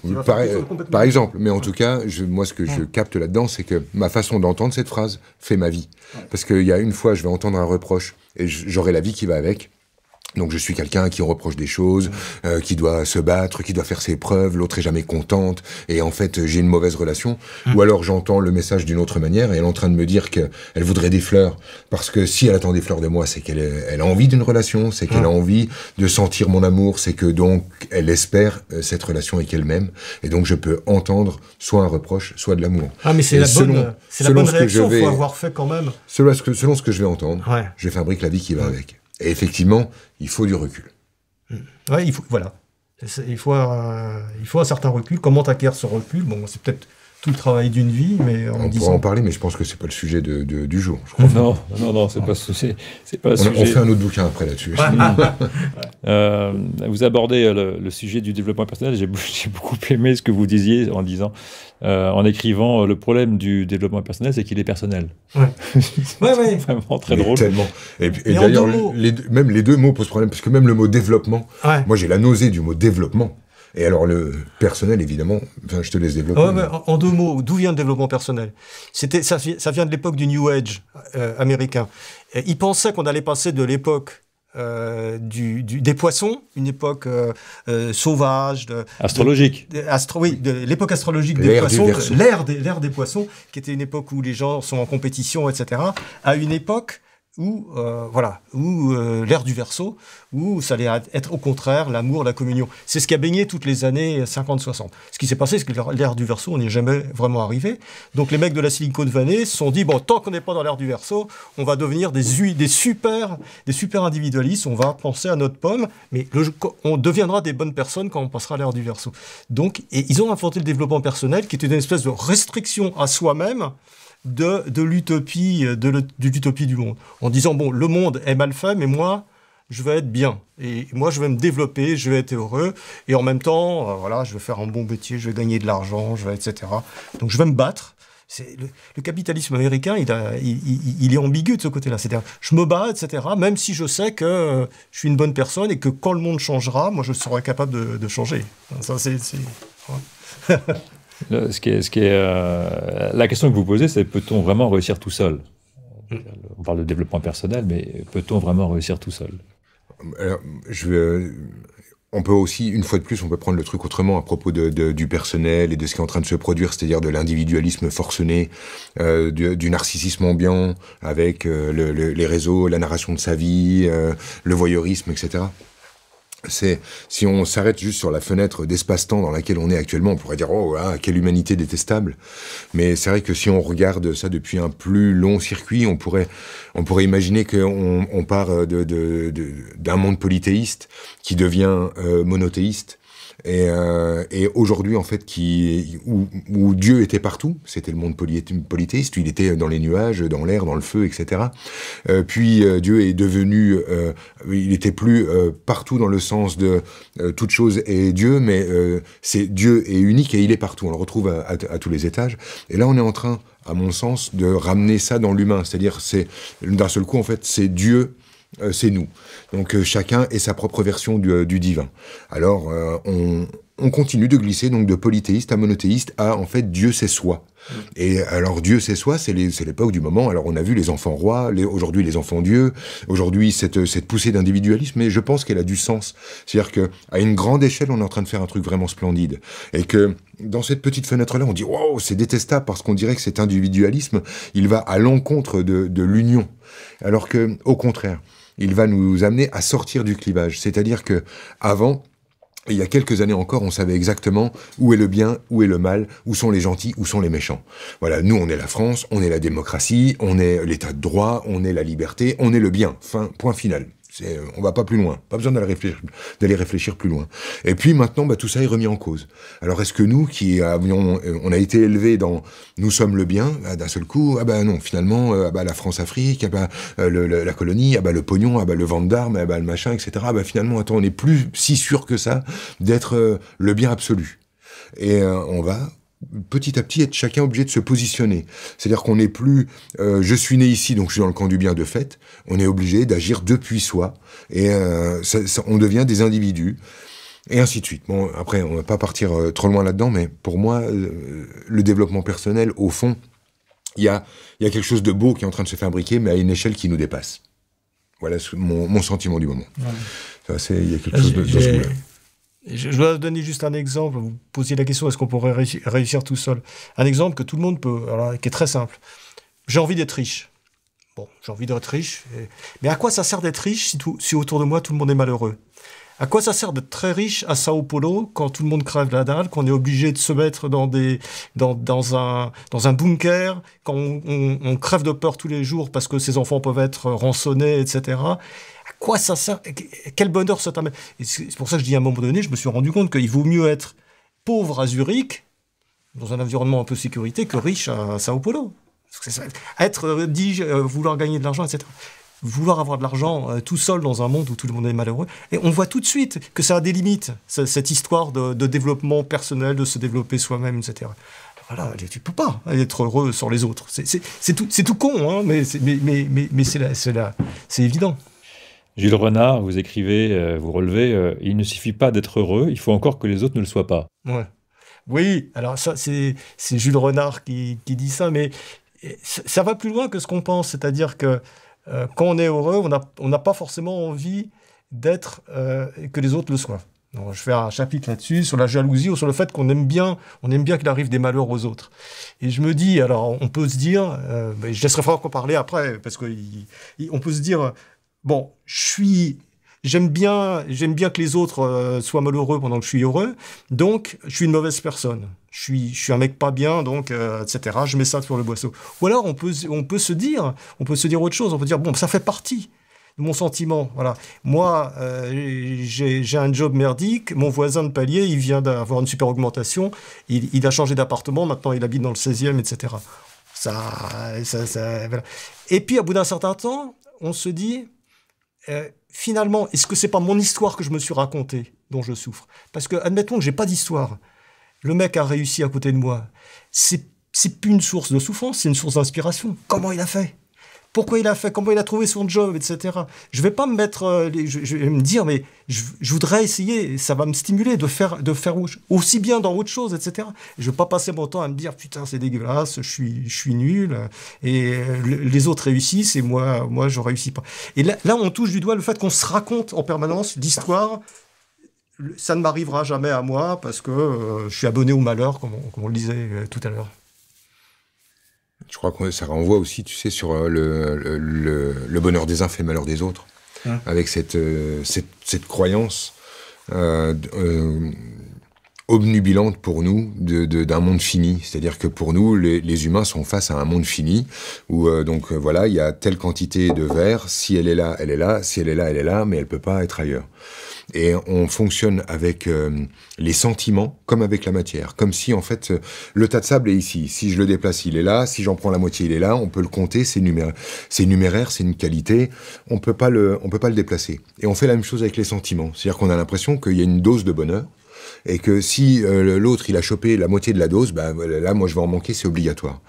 Par, exemple, mais en tout cas, moi ce que je capte là-dedans, c'est que ma façon d'entendre cette phrase fait ma vie. Parce qu'il y a une fois, je vais entendre un reproche et j'aurai la vie qui va avec. Donc je suis quelqu'un qui reproche des choses, mmh. euh, qui doit se battre, qui doit faire ses preuves, l'autre est jamais contente, et en fait euh, j'ai une mauvaise relation. Mmh. Ou alors j'entends le message d'une autre manière, et elle est en train de me dire qu'elle voudrait des fleurs, parce que si elle attend des fleurs de moi, c'est qu'elle euh, a envie d'une relation, c'est qu'elle mmh. a envie de sentir mon amour, c'est que donc elle espère cette relation et qu'elle même et donc je peux entendre soit un reproche, soit de l'amour. Ah mais c'est la, bonne, la bonne réaction, vais, faut avoir fait quand même. Selon ce que, selon ce que je vais entendre, je fabrique la vie qui va avec. Et effectivement, il faut du recul. Ouais, il faut, voilà. Il faut, il faut un certain recul. Comment tu ce recul Bon, c'est peut-être tout le travail d'une vie, mais en On pourra en parler, mais je pense que c'est pas le sujet de, du jour. Non, non, non, c'est pas, c'est pas le sujet. On fait un autre bouquin après là-dessus. Euh, vous abordez euh, le, sujet du développement personnel. J'ai beaucoup aimé ce que vous disiez en disant, euh, en écrivant, le problème du développement personnel, c'est qu'il est personnel. Ouais, ouais, ouais. Vraiment très drôle. Tellement. Et, d'ailleurs, même les deux mots posent problème, parce que même le mot développement, moi j'ai la nausée du mot développement. Et alors le personnel, évidemment, enfin, je te laisse développer. en deux mots, d'où vient le développement personnel C'était ça, vient de l'époque du New Age euh, américain. ils pensaient qu'on allait passer de l'époque euh, des poissons, une époque euh, sauvage. astrologique. De, oui, de l'époque astrologique des poissons, l'ère des, des, poissons, qui était une époque où les gens sont en compétition, etc., à une époque ou euh, voilà, ou euh, l'ère du verso, où ça allait être au contraire l'amour, la communion. C'est ce qui a baigné toutes les années 50-60. Ce qui s'est passé, c'est que l'ère du verso, on n'est jamais vraiment arrivé. Donc les mecs de la Silicon Valley se sont dit, bon, tant qu'on n'est pas dans l'ère du verso, on va devenir des, des, super, des super individualistes, on va penser à notre pomme, mais on deviendra des bonnes personnes quand on passera à l'ère du verso. Donc, et ils ont inventé le développement personnel, qui était une espèce de restriction à soi-même, de, l'utopie de l'utopie du monde. En disant, bon, le monde est mal fait, mais moi, je vais être bien. Et moi, je vais me développer, je vais être heureux. Et en même temps, euh, voilà, je vais faire un bon métier, je vais gagner de l'argent, je vais, etc. Donc, je vais me battre. Le, le, capitalisme américain, il, est ambigu de ce côté-là. C'est-à-dire, je me bats, etc., même si je sais que euh, je suis une bonne personne et que quand le monde changera, moi, je serai capable de, changer. Ça, c'est... ce est, euh, la question que vous posez, c'est peut-on vraiment réussir tout seul hmm. On parle de développement personnel, mais peut-on vraiment réussir tout seul on peut aussi, une fois de plus, on peut prendre le truc autrement à propos du personnel et de ce qui est en train de se produire, c'est-à-dire de l'individualisme forcené, euh, du, narcissisme ambiant avec euh, les réseaux, la narration de sa vie, le voyeurisme, etc c'est si on s'arrête juste sur la fenêtre d'espace-temps dans laquelle on est actuellement, on pourrait dire oh hein, quelle humanité détestable. Mais c'est vrai que si on regarde ça depuis un plus long circuit, on pourrait on pourrait imaginer qu'on on part de d'un monde polythéiste qui devient euh, monothéiste euh, et, aujourd'hui, en fait, qui, où, Dieu était partout, c'était le monde polythéiste, il était dans les nuages, dans l'air, dans le feu, etc. Euh, puis euh, Dieu est devenu, il était plus partout dans le sens de toute chose est Dieu, mais c'est Dieu est unique et il est partout. On le retrouve à, tous les étages. Et là, on est en train, à mon sens, de ramener ça dans l'humain. C'est-à-dire, c'est d'un seul coup, en fait, c'est Dieu euh, c'est nous. Donc euh, chacun est sa propre version du, euh, divin. Alors on, continue de glisser donc de polythéiste à monothéiste à en fait Dieu c'est soi. Mm. Et alors Dieu c'est soi, c'est l'époque du moment. Alors on a vu les enfants rois, aujourd'hui les enfants dieux aujourd'hui cette, cette poussée d'individualisme, mais je pense qu'elle a du sens. C'est-à-dire que à une grande échelle, on est en train de faire un truc vraiment splendide, et que dans cette petite fenêtre-là, on dit wow, c'est détestable parce qu'on dirait que cet individualisme, il va à l'encontre de, de l'union, alors que au contraire il va nous amener à sortir du clivage. C'est-à-dire que avant, il y a quelques années encore, on savait exactement où est le bien, où est le mal, où sont les gentils, où sont les méchants. Voilà, nous, on est la France, on est la démocratie, on est l'état de droit, on est la liberté, on est le bien. Fin, point final. Euh, on va pas plus loin. Pas besoin d'aller réfléchir, réfléchir plus loin. Et puis maintenant, bah, tout ça est remis en cause. Alors est-ce que nous, qui avions, euh, on a été élevés dans nous sommes le bien, ah, d'un seul coup, ah ben non, finalement, euh, ah, bah, la France-Afrique, ah, bah la colonie, bah le pognon, bah le vent d'armes, bah le machin, etc. bah finalement, attends, on n'est plus si sûr que ça d'être le bien absolu. Et on va petit à petit être chacun obligé de se positionner. C'est-à-dire qu'on n'est plus euh, je suis né ici, donc je suis dans le camp du bien de fait. On est obligé d'agir depuis soi et euh, on devient des individus et ainsi de suite. Bon, après, on ne va pas partir euh, trop loin là-dedans, mais pour moi, le développement personnel, au fond, il y a, quelque chose de beau qui est en train de se fabriquer, mais à une échelle qui nous dépasse. Voilà mon, sentiment du moment. il y a quelque chose de, dans ce je, dois donner juste un exemple. Vous posiez la question est-ce qu'on pourrait réussir, tout seul Un exemple que tout le monde peut, alors, qui est très simple. J'ai envie d'être riche. Bon, j'ai envie d'être riche. Mais à quoi ça sert d'être riche si, autour de moi tout le monde est malheureux à quoi ça sert d'être très riche à Sao Paulo quand tout le monde crève la dalle, qu'on est obligé de se mettre dans des dans, un bunker, quand on, on, crève de peur tous les jours parce que ses enfants peuvent être rançonnés, etc quoi ça sert Quel bonheur ça t'amène C'est pour ça que je dis à un moment donné, je me suis rendu compte qu'il vaut mieux être pauvre à Zurich, dans un environnement un peu sécurité, que riche à Sao Paulo. Être euh, dis-je, euh, vouloir gagner de l'argent, etc. Vouloir avoir de l'argent euh, tout seul dans un monde où tout le monde est malheureux. Et on voit tout de suite que ça a des limites, cette histoire de, développement personnel, de se développer soi-même, etc voilà, tu peux pas être heureux sans les autres. C'est tout, con, hein, mais, mais, mais c'est évident. Jules Renard, vous écrivez, euh, vous relevez, euh, il ne suffit pas d'être heureux, il faut encore que les autres ne le soient pas. Oui, alors ça, c'est Jules Renard qui, dit ça, mais ça, va plus loin que ce qu'on pense. C'est-à-dire que euh, quand on est heureux, on n'a pas forcément envie d'être que les autres le soient. Donc, je fais un chapitre là-dessus sur la jalousie ou sur le fait qu'on aime bien, on aime bien qu'il arrive des malheurs aux autres. Et je me dis, alors on peut se dire, je laisserai Franck en parler après parce qu'on peut se dire, bon, je suis j'aime bien, j'aime bien que les autres euh, soient malheureux pendant que je suis heureux. Donc, je suis une mauvaise personne. Je suis, je suis un mec pas bien, donc, euh, etc. Je mets ça sur le boisseau. Ou alors, on peut, on peut se dire, on peut se dire autre chose. On peut dire, bon, ça fait partie de mon sentiment. Voilà. Moi, euh, j'ai un job merdique. Mon voisin de palier, il vient d'avoir une super augmentation. Il, a changé d'appartement. Maintenant, il habite dans le 16e, etc. Ça, ça, ça Et puis, à bout d'un certain temps, on se dit, euh, finalement, est-ce que c'est pas mon histoire que je me suis racontée dont je souffre Parce que, admettons que j'ai pas d'histoire. Le mec a réussi à côté de moi. C'est, c'est plus une source de souffrance, c'est une source d'inspiration. Comment il a fait pourquoi il a fait, comment il a trouvé son job, etc. Je vais pas me mettre, euh, je, vais me dire, mais je, voudrais essayer, ça va me stimuler de faire, de faire aussi bien dans autre chose, etc. Je vais pas passer mon temps à me dire, putain, c'est dégueulasse, je suis, je nul, et les autres réussissent, et moi, moi, je réussis pas. Et là, on touche du doigt le fait qu'on se raconte en permanence l'histoire ça ne m'arrivera jamais à moi parce que euh, je suis abonné au malheur, comme on, le disait euh, tout à l'heure je crois que ça renvoie aussi, tu sais, sur euh, le, bonheur des uns fait malheur des autres, hein. avec euh, cette, cette, croyance euh, obnubilante pour nous d'un de, monde fini. C'est-à-dire que pour nous, les, humains sont face à un monde fini, où donc voilà, il y a telle quantité de verre, si elle est là, elle est là, si elle est là, elle est là, mais elle peut pas être ailleurs. Et on fonctionne avec euh, les sentiments comme avec la matière. Comme si, en fait, le tas de sable est ici. Si je le déplace, il est là. Si j'en prends la moitié, il est là. On peut le compter. C'est numéraire. C'est numéraire, c'est une qualité. On peut pas le, on peut pas le déplacer. Et on fait la même chose avec les sentiments. C'est-à-dire qu'on a l'impression qu'il y a une dose de bonheur et que si euh, l'autre il a chopé la moitié de la dose, bah, là moi je vais en manquer, c'est obligatoire.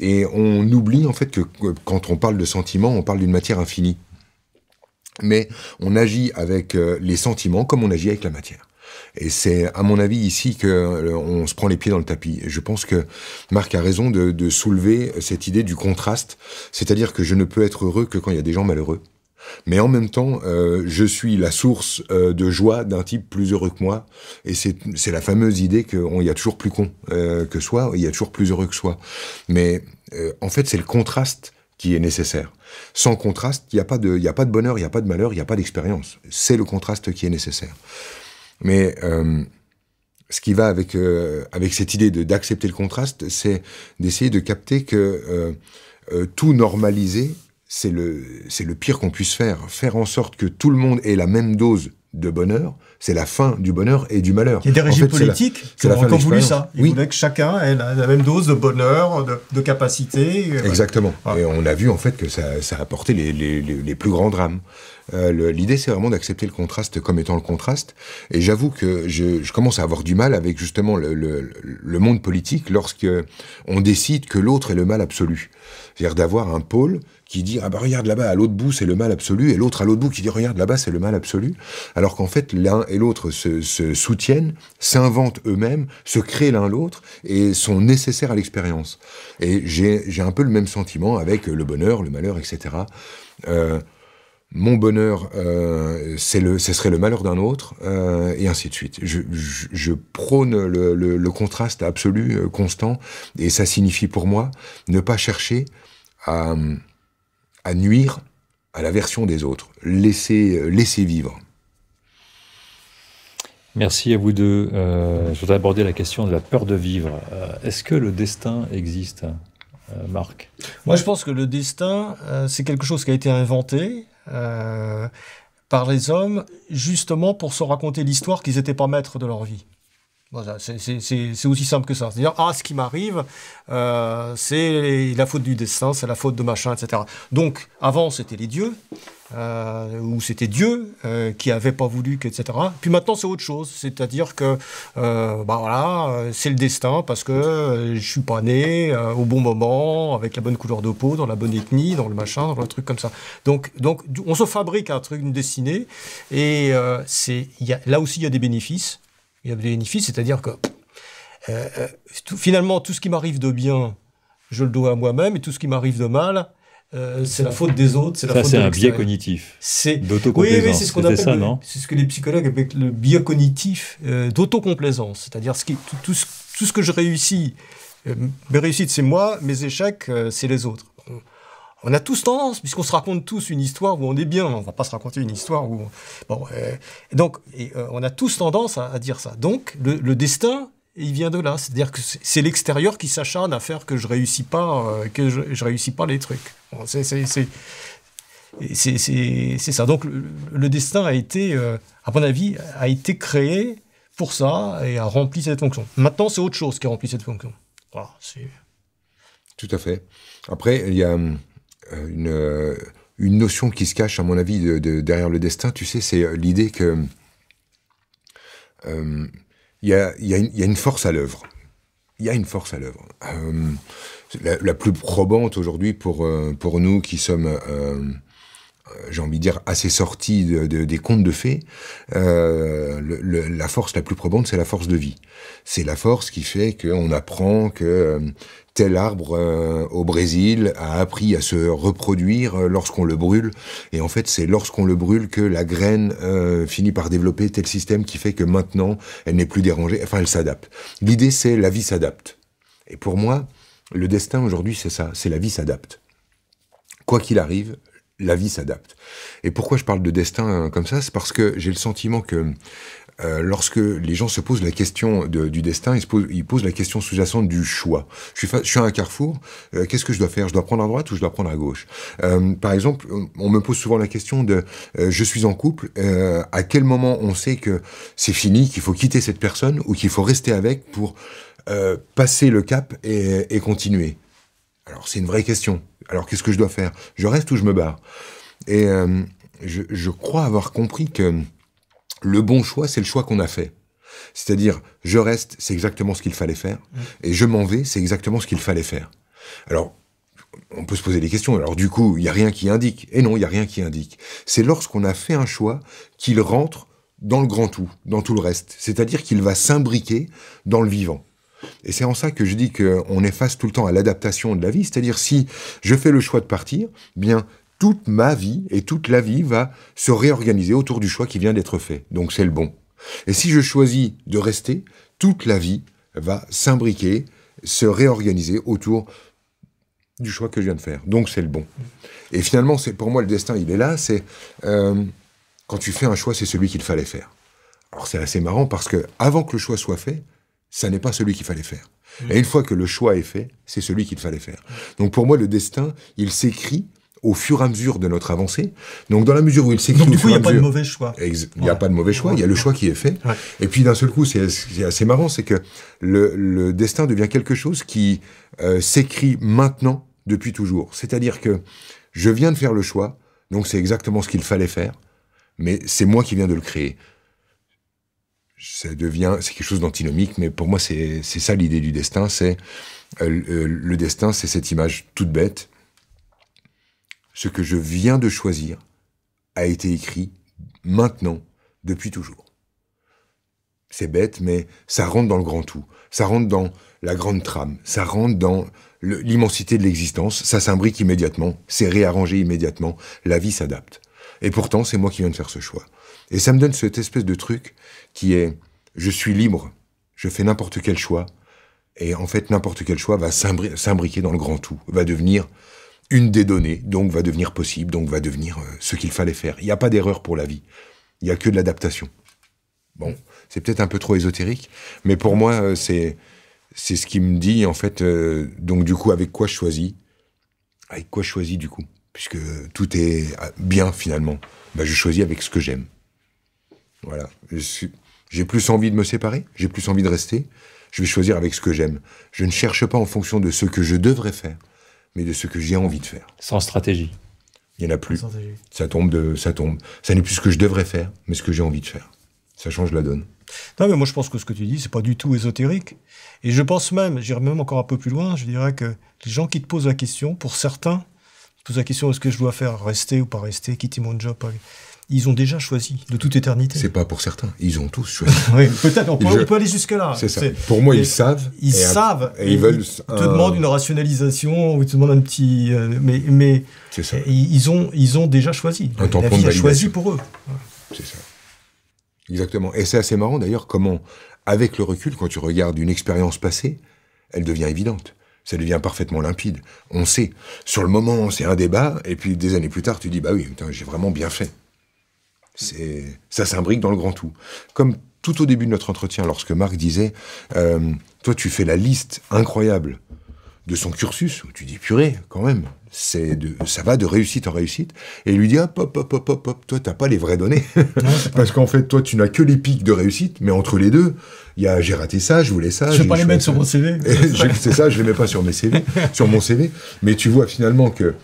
Et on oublie en fait que quand on parle de sentiments, on parle d'une matière infinie mais on agit avec euh, les sentiments comme on agit avec la matière. Et c'est à mon avis ici qu'on euh, se prend les pieds dans le tapis. Je pense que Marc a raison de, soulever cette idée du contraste, c'est-à-dire que je ne peux être heureux que quand il y a des gens malheureux. Mais en même temps, euh, je suis la source de joie d'un type plus heureux que moi. Et c'est la fameuse idée qu'il y a toujours plus con que soi, il y a toujours plus heureux que soi. Mais en fait, c'est le contraste qui est nécessaire. Sans contraste, il n'y a, pas de, bonheur, il n'y a pas de malheur, il n'y a pas d'expérience. C'est le contraste qui est nécessaire. Mais euh, ce qui va avec, euh, cette idée d'accepter le contraste, c'est d'essayer de capter que euh, tout normaliser, c'est le pire qu'on puisse faire. Faire en sorte que tout le monde ait la même dose de bonheur, c'est la fin du bonheur et du malheur. Il y a des régimes politiques qui ont encore voulu ça. Ils oui. voulaient que chacun ait la, même dose de bonheur, de, capacité. Exactement. Et on a vu en fait que ça, a apporté les, plus grands drames. Euh, l'idée, c'est vraiment d'accepter le contraste comme étant le contraste. Et j'avoue que je, commence à avoir du mal avec justement le, le monde politique lorsque on décide que l'autre est le mal absolu. C'est-à-dire d'avoir un pôle qui dit ah bah regarde là-bas à l'autre bout c'est le mal absolu et l'autre à l'autre bout qui dit regarde là-bas c'est le mal absolu alors qu'en fait l'un et l'autre se, soutiennent s'inventent eux-mêmes se créent l'un l'autre et sont nécessaires à l'expérience et j'ai un peu le même sentiment avec le bonheur le malheur etc euh, mon bonheur, euh, c'est le, ce serait le malheur d'un autre, euh, et ainsi de suite. Je, je, prône le, le, contraste absolu, constant, et ça signifie pour moi ne pas chercher à, à nuire à la version des autres. laisser euh, vivre. Merci à vous deux. Euh, je voudrais aborder la question de la peur de vivre. Euh, est-ce que le destin existe, Marc Moi, je pense que le destin, c'est quelque chose qui a été inventé par les hommes, justement pour se raconter l'histoire qu'ils n'étaient pas maîtres de leur vie c'est aussi simple que ça. C'est-à-dire, ah, ce qui m'arrive, euh, c'est la faute du destin, c'est la faute de machin, etc. Donc, avant, c'était les dieux, euh, ou c'était Dieu euh, qui avait pas voulu, etc. Puis maintenant, c'est autre chose. C'est-à-dire que, bah voilà, c'est le destin parce que je suis pas né au bon moment, avec la bonne couleur de peau, dans la bonne ethnie, dans le machin, dans le truc comme ça. Donc, donc on se fabrique un truc, une destinée, et c'est là aussi, il y a des bénéfices. Il y a des bénéfices, c'est-à-dire que euh, euh, finalement, tout ce qui m'arrive de bien, je le dois à moi-même, et tout ce qui m'arrive de mal, euh, c'est la faute des autres, c'est la faute c'est un biais cognitif. C'est Oui, c'est ce ça, C'est ce que les psychologues appellent le biais cognitif d'autocomplaisance, c'est-à-dire ce tout, ce... tout, ce, que je réussis, mes réussites, c'est moi, mes échecs, c'est les autres on a tous tendance, puisqu'on se raconte tous une histoire où on est bien, on va pas se raconter une histoire où... Bon, euh, donc, euh, on a tous tendance à, dire ça. Donc, le, le, destin, il vient de là. C'est-à-dire que c'est l'extérieur qui s'acharne à faire que je réussis pas, euh, que je, réussis pas les trucs. c'est c'est ça. Donc, le, destin a été, euh, à mon avis, a été créé pour ça et a rempli cette fonction. Maintenant, c'est autre chose qui a rempli cette fonction. Voilà, c'est... Tout à fait. Après, il y a... Hum, euh, une, euh, une, notion qui se cache, à mon avis, de, derrière le destin, tu sais, c'est euh, l'idée que il y, y, a, une force à l'œuvre. Il y a une force à l'œuvre. la, plus probante aujourd'hui pour, pour nous qui sommes, j'ai envie de dire, assez sortis de, des contes de fées, la force la plus probante, c'est la force de vie. C'est la force qui fait qu'on apprend que tel arbre euh, au Brésil a appris à se reproduire euh, lorsqu'on le brûle. Et en fait, c'est lorsqu'on le brûle que la graine euh, finit par développer tel système qui fait que maintenant, elle n'est plus dérangée, enfin, elle s'adapte. L'idée, c'est la vie s'adapte. Et pour moi, le destin aujourd'hui, c'est ça, c'est la vie s'adapte. Quoi qu'il arrive, la vie s'adapte. Et pourquoi je parle de destin comme ça C'est parce que j'ai le sentiment que euh, lorsque les gens se posent la question du destin, ils, se posent, ils, posent, la question sous-jacente du choix. Je suis, je suis à un carrefour, euh, qu'est-ce que je dois faire Je dois prendre à droite ou je dois prendre à gauche euh, Par exemple, on me pose souvent la question de je suis en couple, à quel moment on sait que c'est fini, qu'il faut quitter cette personne ou qu'il faut rester avec pour passer le cap et, et continuer Alors c'est une vraie question. Alors qu'est-ce que je dois faire Je reste ou je me barre Et je, je, crois avoir compris que le bon choix, c'est le choix qu'on a fait. C'est-à-dire, je reste, c'est exactement ce qu'il fallait faire, mm. et je m'en vais, c'est exactement ce qu'il fallait faire. Alors, on peut se poser des questions. Alors, du coup, il n'y a rien qui indique. Et eh non, il n'y a rien qui indique. C'est lorsqu'on a fait un choix qu'il rentre dans le grand tout, dans tout le reste. C'est-à-dire qu'il va s'imbriquer dans le vivant. Et c'est en ça que je dis qu'on est face tout le temps à l'adaptation de la vie. C'est-à-dire, si je fais le choix de partir, bien, toute ma vie et toute la vie va se réorganiser autour du choix qui vient d'être fait. Donc c'est le bon. Et si je choisis de rester, toute la vie va s'imbriquer, se réorganiser autour du choix que je viens de faire. Donc c'est le bon. Et finalement, c'est pour moi le destin, il est là. C'est euh, quand tu fais un choix, c'est celui qu'il fallait faire. Alors c'est assez marrant parce que avant que le choix soit fait, ça n'est pas celui qu'il fallait faire. Mmh. Et une fois que le choix est fait, c'est celui qu'il fallait faire. Donc pour moi, le destin, il s'écrit au fur et à mesure de notre avancée. Donc, dans la mesure où il s'écrit. du coup, il n'y a pas de mauvais choix. Il n'y a pas de mauvais choix, il y a le choix qui est fait. Et puis, d'un seul coup, c'est assez marrant, c'est que le, destin devient quelque chose qui euh, s'écrit maintenant depuis toujours. C'est-à-dire que je viens de faire le choix, donc c'est exactement ce qu'il fallait faire, mais c'est moi qui viens de le créer. Ça devient, c'est quelque chose d'antinomique, mais pour moi, c'est ça l'idée du destin. C'est euh, le destin, c'est cette image toute bête ce que je viens de choisir a été écrit maintenant, depuis toujours. C'est bête, mais ça rentre dans le grand tout, ça rentre dans la grande trame, ça rentre dans l'immensité de l'existence, ça s'imbrique immédiatement, c'est réarrangé immédiatement, la vie s'adapte. Et pourtant, c'est moi qui viens de faire ce choix. Et ça me donne cette espèce de truc qui est, je suis libre, je fais n'importe quel choix, et en fait, n'importe quel choix va s'imbriquer dans le grand tout, va devenir une des données, donc va devenir possible, donc va devenir euh, ce qu'il fallait faire. Il n'y a pas d'erreur pour la vie, il n'y a que de l'adaptation. Bon, c'est peut-être un peu trop ésotérique, mais pour moi, euh, c'est c'est ce qui me dit, en fait, euh, donc du coup, avec quoi je choisis Avec quoi je choisis, du coup Puisque tout est ah, bien, finalement. Ben, je choisis avec ce que j'aime. Voilà. J'ai plus envie de me séparer, j'ai plus envie de rester. Je vais choisir avec ce que j'aime. Je ne cherche pas en fonction de ce que je devrais faire mais de ce que j'ai envie de faire. Sans stratégie. Il n'y en a plus. Ça tombe de, ça tombe. Ça n'est plus ce que je devrais faire, mais ce que j'ai envie de faire. Ça change la donne. Non, mais moi je pense que ce que tu dis, c'est pas du tout ésotérique. Et je pense même, j'irai même encore un peu plus loin, je dirais que les gens qui te posent la question, pour certains, posent la question est-ce que je dois faire rester ou pas rester, quitter mon job, ils ont déjà choisi de toute éternité. C'est pas pour certains, ils ont tous choisi. oui, peut-être, on, peut, aller jusque-là. C'est Pour moi, ils savent. Ils savent. Et ils veulent. te demandent une rationalisation, ou ils te demandent un petit. Euh, mais mais Ils, ont, ils ont déjà choisi. Un La vie a choisi pour eux. C'est ça. Exactement. Et c'est assez marrant d'ailleurs comment, avec le recul, quand tu regardes une expérience passée, elle devient évidente ça devient parfaitement limpide. On sait. Sur le moment, c'est un débat, et puis des années plus tard, tu dis, bah oui, j'ai vraiment bien fait ça s'imbrique dans le grand tout. Comme tout au début de notre entretien, lorsque Marc disait, euh, toi tu fais la liste incroyable de son cursus, où tu dis purée, quand même, c'est de, ça va de réussite en réussite, et il lui dit hop, hop, hop, hop, hop, toi t'as pas les vraies données, parce qu'en fait toi tu n'as que les pics de réussite, mais entre les deux, il y a j'ai raté ça, je voulais ça, je vais pas les mettre sur mon CV, c'est ça, je les mets pas sur mes CV, sur mon CV, mais tu vois finalement que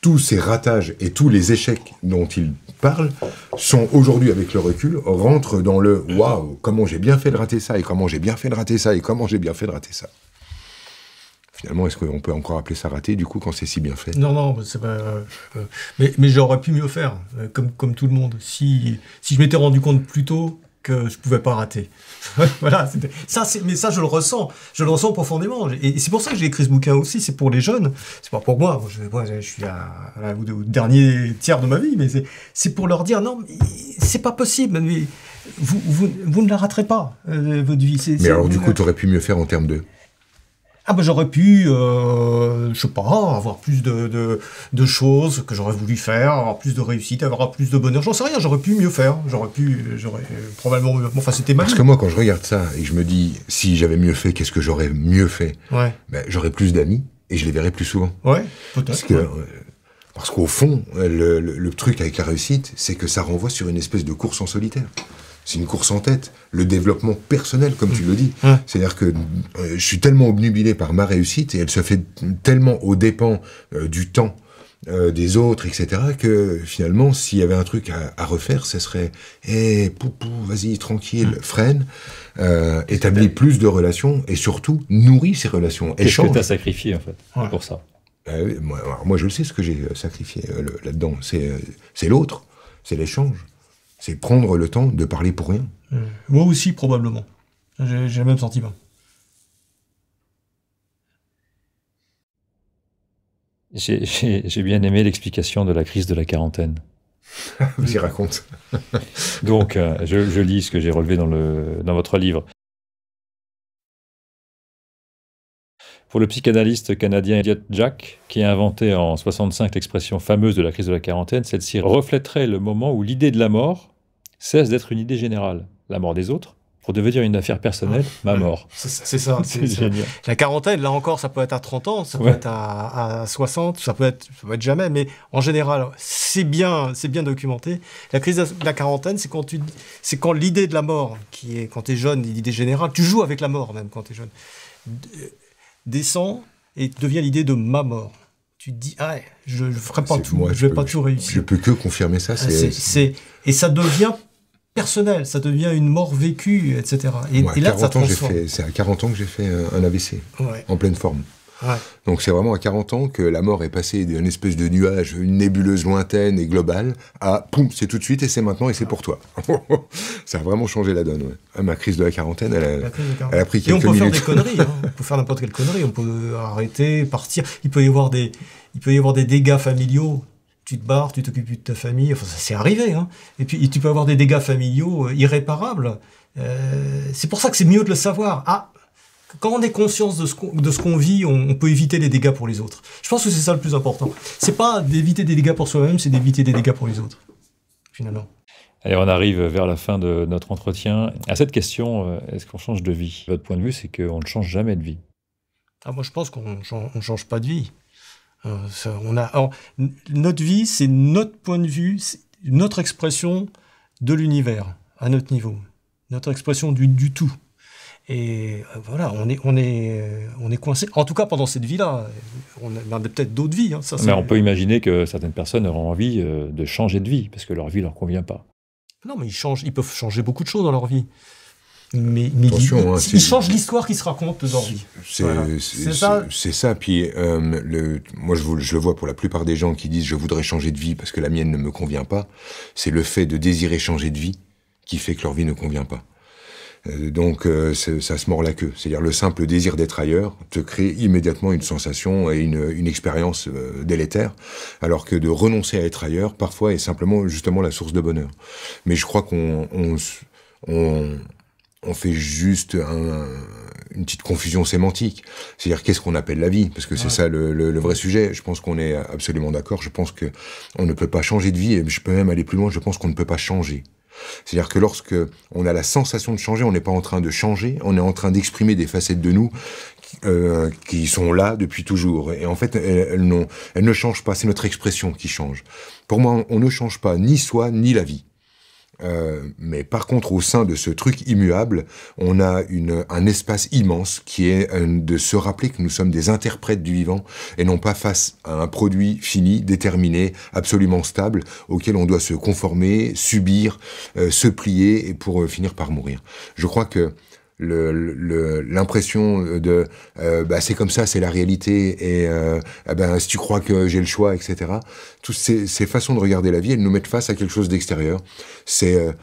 tous ces ratages et tous les échecs dont il parle sont aujourd'hui, avec le recul, rentrent dans le waouh, comment j'ai bien fait de rater ça, et comment j'ai bien fait de rater ça, et comment j'ai bien fait de rater ça. Finalement, est-ce qu'on peut encore appeler ça raté du coup quand c'est si bien fait Non, non, euh, euh, mais, j'aurais pu mieux faire, euh, comme, comme tout le monde. Si, si je m'étais rendu compte plus tôt que je pouvais pas rater. voilà, ça, mais ça, je le ressens, je le ressens profondément. Et, c'est pour ça que j'ai écrit ce bouquin aussi, c'est pour les jeunes, c'est pas pour moi, je, suis à, au dernier tiers de ma vie, mais c'est pour leur dire, non, c'est pas possible, vous, vous, vous, ne la raterez pas, euh, votre vie. mais alors, du coup, tu aurais pu mieux faire en termes de ah ben j'aurais pu, euh, je sais pas, avoir plus de, de, choses que j'aurais voulu faire, avoir plus de réussite, avoir plus de bonheur, j'en sais rien, j'aurais pu mieux faire, j'aurais pu, j'aurais probablement, enfin c'était mal. Parce que moi quand je regarde ça et je me dis, si j'avais mieux fait, qu'est-ce que j'aurais mieux fait ouais. ben, J'aurais plus d'amis et je les verrais plus souvent. Ouais, peut-être. Parce qu'au fond, le, le truc avec la réussite, c'est que ça renvoie sur une espèce de course en solitaire c'est une course en tête. Le développement personnel, comme tu le dis. C'est-à-dire que euh, je suis tellement obnubilé par ma réussite et elle se fait tellement aux dépens euh, du temps euh, des autres, etc., que finalement, s'il y avait un truc à, refaire, ce serait Eh, vas-y, tranquille, mm. freine, euh, établis plus de relations et surtout nourris ces relations. Qu'est-ce que tu as sacrifié, en fait, pour ça bah moi, je le sais ce que j'ai sacrifié là-dedans. C'est l'autre, c'est l'échange. C'est prendre le temps de parler pour rien. Euh, moi aussi, probablement. J'ai le même sentiment. J'ai bien aimé l'explication de la crise de la quarantaine. Vous y racontez. Donc, euh, je, lis ce que j'ai relevé dans, votre livre. Pour le psychanalyste canadien Elliot Jack, qui a inventé en 1965 l'expression fameuse de la crise de la quarantaine, celle-ci reflèterait le moment où l'idée de la mort cesse d'être une idée générale, la mort des autres, pour devenir une affaire personnelle, ah, ma mort. C'est ça, c'est génial. La quarantaine, là encore, ça peut être à 30 ans, ça peut être à, 60, ça peut être, jamais, mais en général, c'est bien, c'est bien documenté. La crise de la quarantaine, c'est quand tu, c'est quand l'idée de la mort, qui est quand t'es es jeune, l'idée générale, tu joues avec la mort même quand tu es jeune, euh, descend et devient l'idée de ma mort. Tu te dis, ah, je ne ferai pas tout, je ne vais pas tout réussir. Je peux que confirmer ça. Ah, c'est, et ça devient personnel, ça devient une mort vécue, etc. Et, là, ça transforme. C'est à 40 ans que j'ai fait euh, un AVC, en pleine forme. Donc c'est vraiment à 40 ans que la mort est passée d'une espèce de nuage, une nébuleuse lointaine et globale, à poum, c'est tout de suite et c'est maintenant et c'est pour toi. ça a vraiment changé la donne. Ah, ma crise de la quarantaine, elle a, pris quelques minutes. on peut faire des conneries, hein. on peut faire n'importe quelle connerie, on peut arrêter, partir. Il peut y avoir des, il peut y avoir des dégâts familiaux tu te barres, tu t'occupes de ta famille, enfin ça s'est arrivé, hein. et puis tu peux avoir des dégâts familiaux euh, irréparables. Euh, c'est pour ça que c'est mieux de le savoir. Ah, quand on est conscience de ce qu'on, vit, on, on, peut éviter les dégâts pour les autres. Je pense que c'est ça le plus important. C'est pas d'éviter des dégâts pour soi-même, c'est d'éviter des dégâts pour les autres, finalement. Allez, on arrive vers la fin de notre entretien. À cette question, euh, est-ce qu'on change de vie Votre point de vue, c'est qu'on ne change jamais de vie. Ah, moi, je pense qu'on ne change pas de vie. Euh, on a, notre vie, c'est notre point de vue, notre expression de l'univers à notre niveau, notre expression du, tout. Et euh, voilà, on est, on est, on est coincé. En tout cas, pendant cette vie-là, on a, peut-être d'autres vies. Hein, mais on peut imaginer que certaines personnes auront envie euh, de changer de vie parce que leur vie leur convient pas. Non, mais ils, changent, ils peuvent changer beaucoup de choses dans leur vie mais, mais Attention, hein, change l'histoire qui se raconte dans C'est voilà. ça. ça. Puis euh, le, moi, je, je, le vois pour la plupart des gens qui disent je voudrais changer de vie parce que la mienne ne me convient pas. C'est le fait de désirer changer de vie qui fait que leur vie ne convient pas. Euh, donc euh, ça se mord la queue. C'est-à-dire le simple désir d'être ailleurs te crée immédiatement une sensation et une, une expérience euh, délétère, alors que de renoncer à être ailleurs parfois est simplement justement la source de bonheur. Mais je crois qu'on on, on on fait juste une petite confusion sémantique. C'est-à-dire qu'est-ce qu'on appelle la vie Parce que c'est ça le, vrai sujet. Je pense qu'on est absolument d'accord. Je pense que on ne peut pas changer de vie. Et je peux même aller plus loin. Je pense qu'on ne peut pas changer. C'est-à-dire que lorsque on a la sensation de changer, on n'est pas en train de changer, on est en train d'exprimer des facettes de nous qui, euh, sont là depuis toujours. Et en fait, elles, ne changent pas, c'est notre expression qui change. Pour moi, on ne change pas ni soi, ni la vie. Euh, mais par contre, au sein de ce truc immuable, on a une, un espace immense qui est euh, de se rappeler que nous sommes des interprètes du vivant et non pas face à un produit fini, déterminé, absolument stable, auquel on doit se conformer, subir, euh, se plier et pour finir par mourir. Je crois que l'impression de euh, bah, c'est comme ça, c'est la réalité, et euh, eh ben, si tu crois que j'ai le choix, etc. Toutes ces, façons de regarder la vie, elles nous mettent face à quelque chose d'extérieur. C'est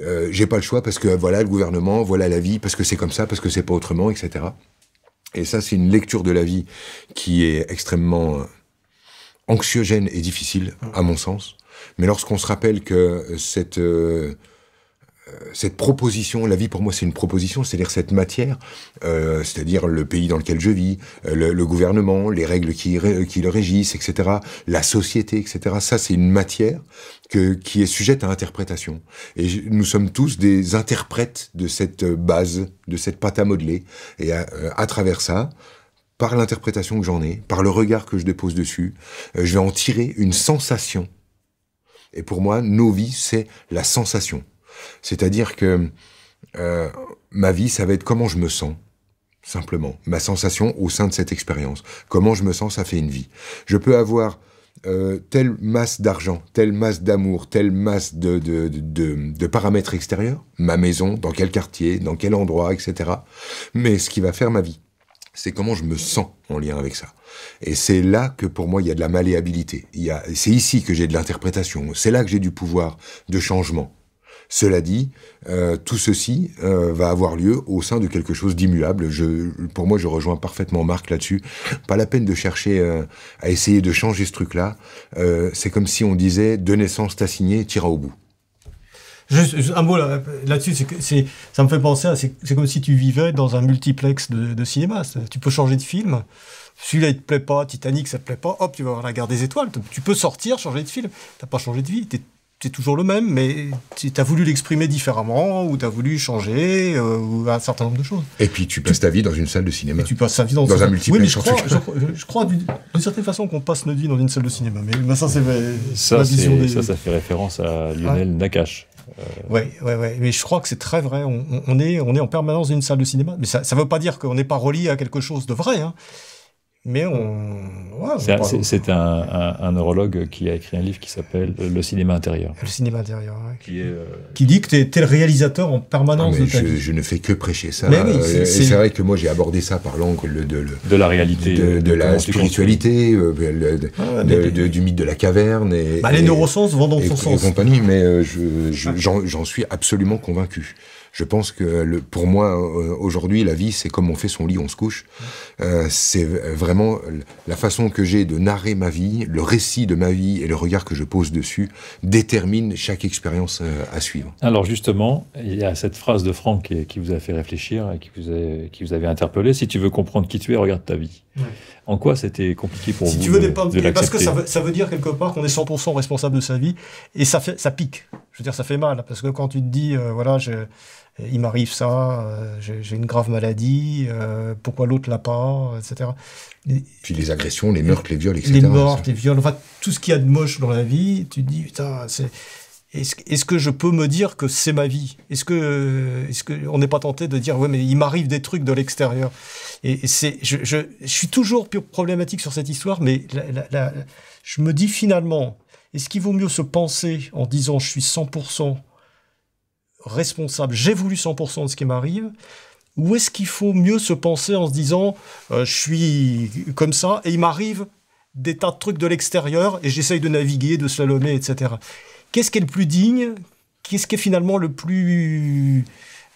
euh, j'ai pas le choix parce que voilà le gouvernement, voilà la vie, parce que c'est comme ça, parce que c'est pas autrement, etc. Et ça, c'est une lecture de la vie qui est extrêmement anxiogène et difficile, à mon sens. Mais lorsqu'on se rappelle que cette euh, cette proposition, la vie pour moi c'est une proposition, c'est-à-dire cette matière, euh, c'est-à-dire le pays dans lequel je vis, euh, le, gouvernement, les règles qui, qui, le régissent, etc., la société, etc. Ça c'est une matière qui est sujette à interprétation. Et nous sommes tous des interprètes de cette base, de cette pâte à modeler. Et à travers ça, par l'interprétation que j'en ai, par le regard que je dépose dessus, je vais en tirer une sensation. Et pour moi, nos vies, c'est la sensation. C'est-à-dire que euh, ma vie, ça va être comment je me sens, simplement. Ma sensation au sein de cette expérience. Comment je me sens, ça fait une vie. Je peux avoir euh, telle masse d'argent, telle masse d'amour, telle masse de, de, paramètres extérieurs, ma maison, dans quel quartier, dans quel endroit, etc. Mais ce qui va faire ma vie, c'est comment je me sens en lien avec ça. Et c'est là que pour moi, il y a de la malléabilité. C'est ici que j'ai de l'interprétation, c'est là que j'ai du pouvoir de changement cela dit, euh, tout ceci euh, va avoir lieu au sein de quelque chose d'immuable. pour moi, je rejoins parfaitement Marc là-dessus. Pas la peine de chercher euh, à essayer de changer ce truc-là. c'est comme si on disait de naissance, t'as signé, tira au bout. Juste, un mot là-dessus, c'est ça me fait penser à. C'est comme si tu vivais dans un multiplex de, cinéma. Tu peux changer de film. Celui-là, il te plaît pas. Titanic, ça te plaît pas. Hop, tu vas voir la guerre des étoiles. Tu peux sortir, changer de film. T'as pas changé de vie. C'est toujours le même, mais tu as voulu l'exprimer différemment, ou tu as voulu changer, euh, ou un certain nombre de choses. Et puis tu passes ta vie dans une salle de cinéma. Et tu passes ta vie dans, un multiplex. Oui, mais je crois, je, crois d'une certaine façon qu'on passe notre vie dans une salle de cinéma. Mais ça, c'est ça, ça, ça fait référence à Lionel Nakache. Euh, oui, ouais, mais je crois que c'est très vrai. On, est, on est en permanence dans une salle de cinéma. Mais ça ne veut pas dire qu'on n'est pas relié à quelque chose de vrai. Hein mais on. c'est un, un, neurologue qui a écrit un livre qui s'appelle Le cinéma intérieur. Le cinéma intérieur, qui, est, euh, qui, dit que tu es, le réalisateur en permanence ah, de je, je, ne fais que prêcher ça. Oui, euh, et c'est vrai que moi, j'ai abordé ça par l'angle de, de, la réalité, de, la spiritualité, euh, ah, du mythe de la caverne. Et, bah, les neurosciences vont dans son sens. compagnie, mais euh, j'en suis absolument convaincu. Je pense que le, pour moi, euh, aujourd'hui, la vie, c'est comme on fait son lit, on se couche. Euh, c'est vraiment la façon que j'ai de narrer ma vie, le récit de ma vie et le regard que je pose dessus détermine chaque expérience euh, à suivre. Alors justement, il y a cette phrase de Franck qui, vous a fait réfléchir et qui vous, qui vous avait interpellé. Si tu veux comprendre qui tu es, regarde ta vie. En quoi c'était compliqué pour si vous tu veux de, Parce que ça veut, ça veut, dire quelque part qu'on est 100% responsable de sa vie et ça, fait, ça pique. Je veux dire, ça fait mal parce que quand tu te dis, voilà, je euh, il m'arrive ça, euh, j'ai une grave maladie, euh, pourquoi l'autre l'a pas, etc. Puis les agressions, les meurtres, les viols, etc. Les meurtres, les viols, enfin tout ce qu'il y a de moche dans la vie, tu te dis, putain, c'est... Est-ce que je peux me dire que c'est ma vie Est-ce que, est-ce que on n'est pas tenté de dire ouais mais il m'arrive des trucs de l'extérieur Et, c'est, je, je, je, suis toujours problématique sur cette histoire, mais la, je me dis finalement, est-ce qu'il vaut mieux se penser en disant je suis 100% responsable, j'ai voulu 100% de ce qui m'arrive, ou est-ce qu'il faut mieux se penser en se disant, euh, je suis comme ça, et il m'arrive des tas de trucs de l'extérieur, et j'essaye de naviguer, de slalomer, etc. Qu'est-ce qui est le plus digne Qu'est-ce qui est finalement le plus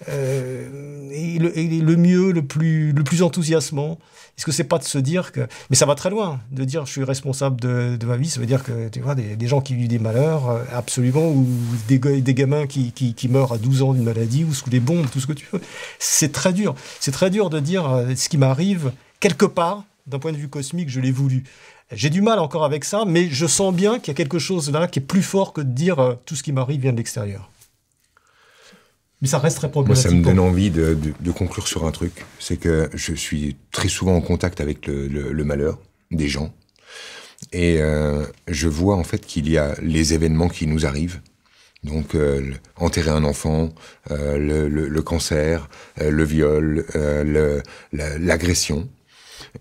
euh, et, le, le, mieux, le plus, le plus enthousiasmant Est-ce que c'est pas de se dire que. Mais ça va très loin, de dire je suis responsable de, ma vie, ça veut dire que tu vois, des, gens qui vivent des malheurs, euh, absolument, ou des, gamins qui, meurent à 12 ans d'une maladie, ou sous les bombes, tout ce que tu veux. C'est très dur. C'est très dur de dire euh, ce qui m'arrive, quelque part, d'un point de vue cosmique, je l'ai voulu. J'ai du mal encore avec ça, mais je sens bien qu'il y a quelque chose là qui est plus fort que de dire tout ce qui m'arrive vient de l'extérieur. Mais ça reste très problématique. Moi, ça me donne envie de, de, de conclure sur un truc. C'est que je suis très souvent en contact avec le, le, le malheur des gens. Et euh, je vois en fait qu'il y a les événements qui nous arrivent. Donc euh, enterrer un enfant, euh, le, le, cancer, euh, le viol, euh, l'agression.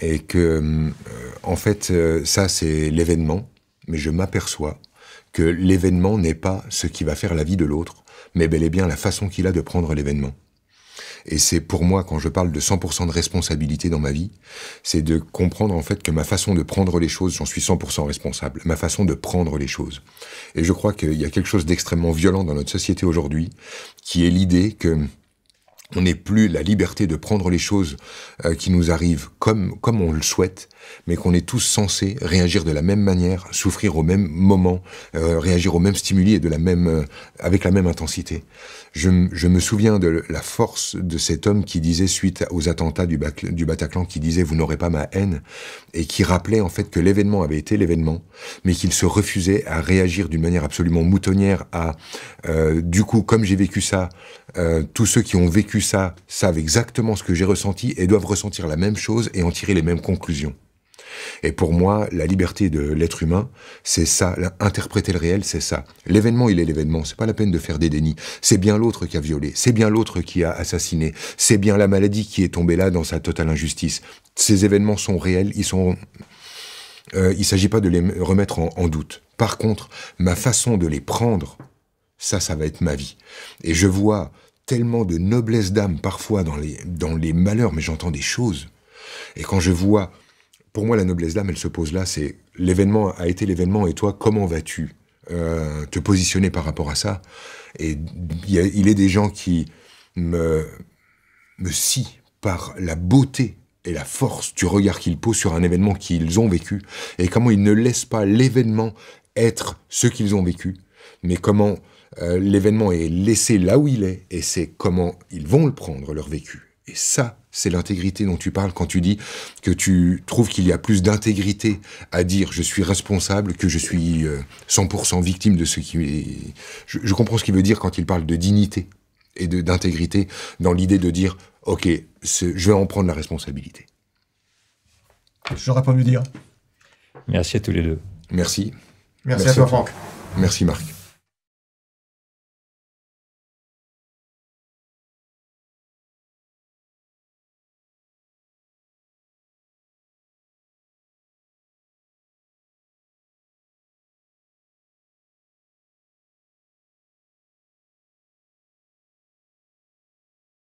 et que en fait ça c'est l'événement. Mais je m'aperçois que l'événement n'est pas ce qui va faire la vie de l'autre mais bel et bien la façon qu'il a de prendre l'événement. Et c'est pour moi, quand je parle de 100% de responsabilité dans ma vie, c'est de comprendre en fait que ma façon de prendre les choses, j'en suis 100% responsable, ma façon de prendre les choses. Et je crois qu'il y a quelque chose d'extrêmement violent dans notre société aujourd'hui, qui est l'idée que on n'est plus la liberté de prendre les choses euh, qui nous arrivent comme, comme on le souhaite, mais qu'on est tous censés réagir de la même manière, souffrir au même moment, euh, réagir au même stimuli et de la même, euh, avec la même intensité. Je, me souviens de la force de cet homme qui disait, suite aux attentats du, du Bataclan, qui disait « vous n'aurez pas ma haine », et qui rappelait en fait que l'événement avait été l'événement, mais qu'il se refusait à réagir d'une manière absolument moutonnière à euh, du coup, comme j'ai vécu ça, euh, tous ceux qui ont vécu ça savent exactement ce que j'ai ressenti et doivent ressentir la même chose et en tirer les mêmes conclusions ». Et pour moi, la liberté de l'être humain, c'est ça. Interpréter le réel, c'est ça. L'événement, il est l'événement. C'est pas la peine de faire des dénis. C'est bien l'autre qui a violé. C'est bien l'autre qui a assassiné. C'est bien la maladie qui est tombée là dans sa totale injustice. Ces événements sont réels. Ils sont. Euh, il ne s'agit pas de les remettre en, doute. Par contre, ma façon de les prendre, ça, ça va être ma vie. Et je vois tellement de noblesse d'âme parfois dans les, dans les malheurs, mais j'entends des choses. Et quand je vois pour moi, la noblesse d'âme, elle se pose là, c'est l'événement a été l'événement et toi, comment vas-tu euh, te positionner par rapport à ça Et y a, il est des gens qui me, me si par la beauté et la force du regard qu'ils posent sur un événement qu'ils ont vécu et comment ils ne laissent pas l'événement être ce qu'ils ont vécu, mais comment euh, l'événement est laissé là où il est et c'est comment ils vont le prendre, leur vécu. Et ça, c'est l'intégrité dont tu parles quand tu dis que tu trouves qu'il y a plus d'intégrité à dire je suis responsable que je suis 100% euh, victime de ce qui est... Je, comprends ce qu'il veut dire quand il parle de dignité et d'intégrité dans l'idée de dire ok, je vais en prendre la responsabilité. J'aurais pas mieux dire. Merci à tous les deux. Merci, Merci à toi, Franck. Merci, Marc.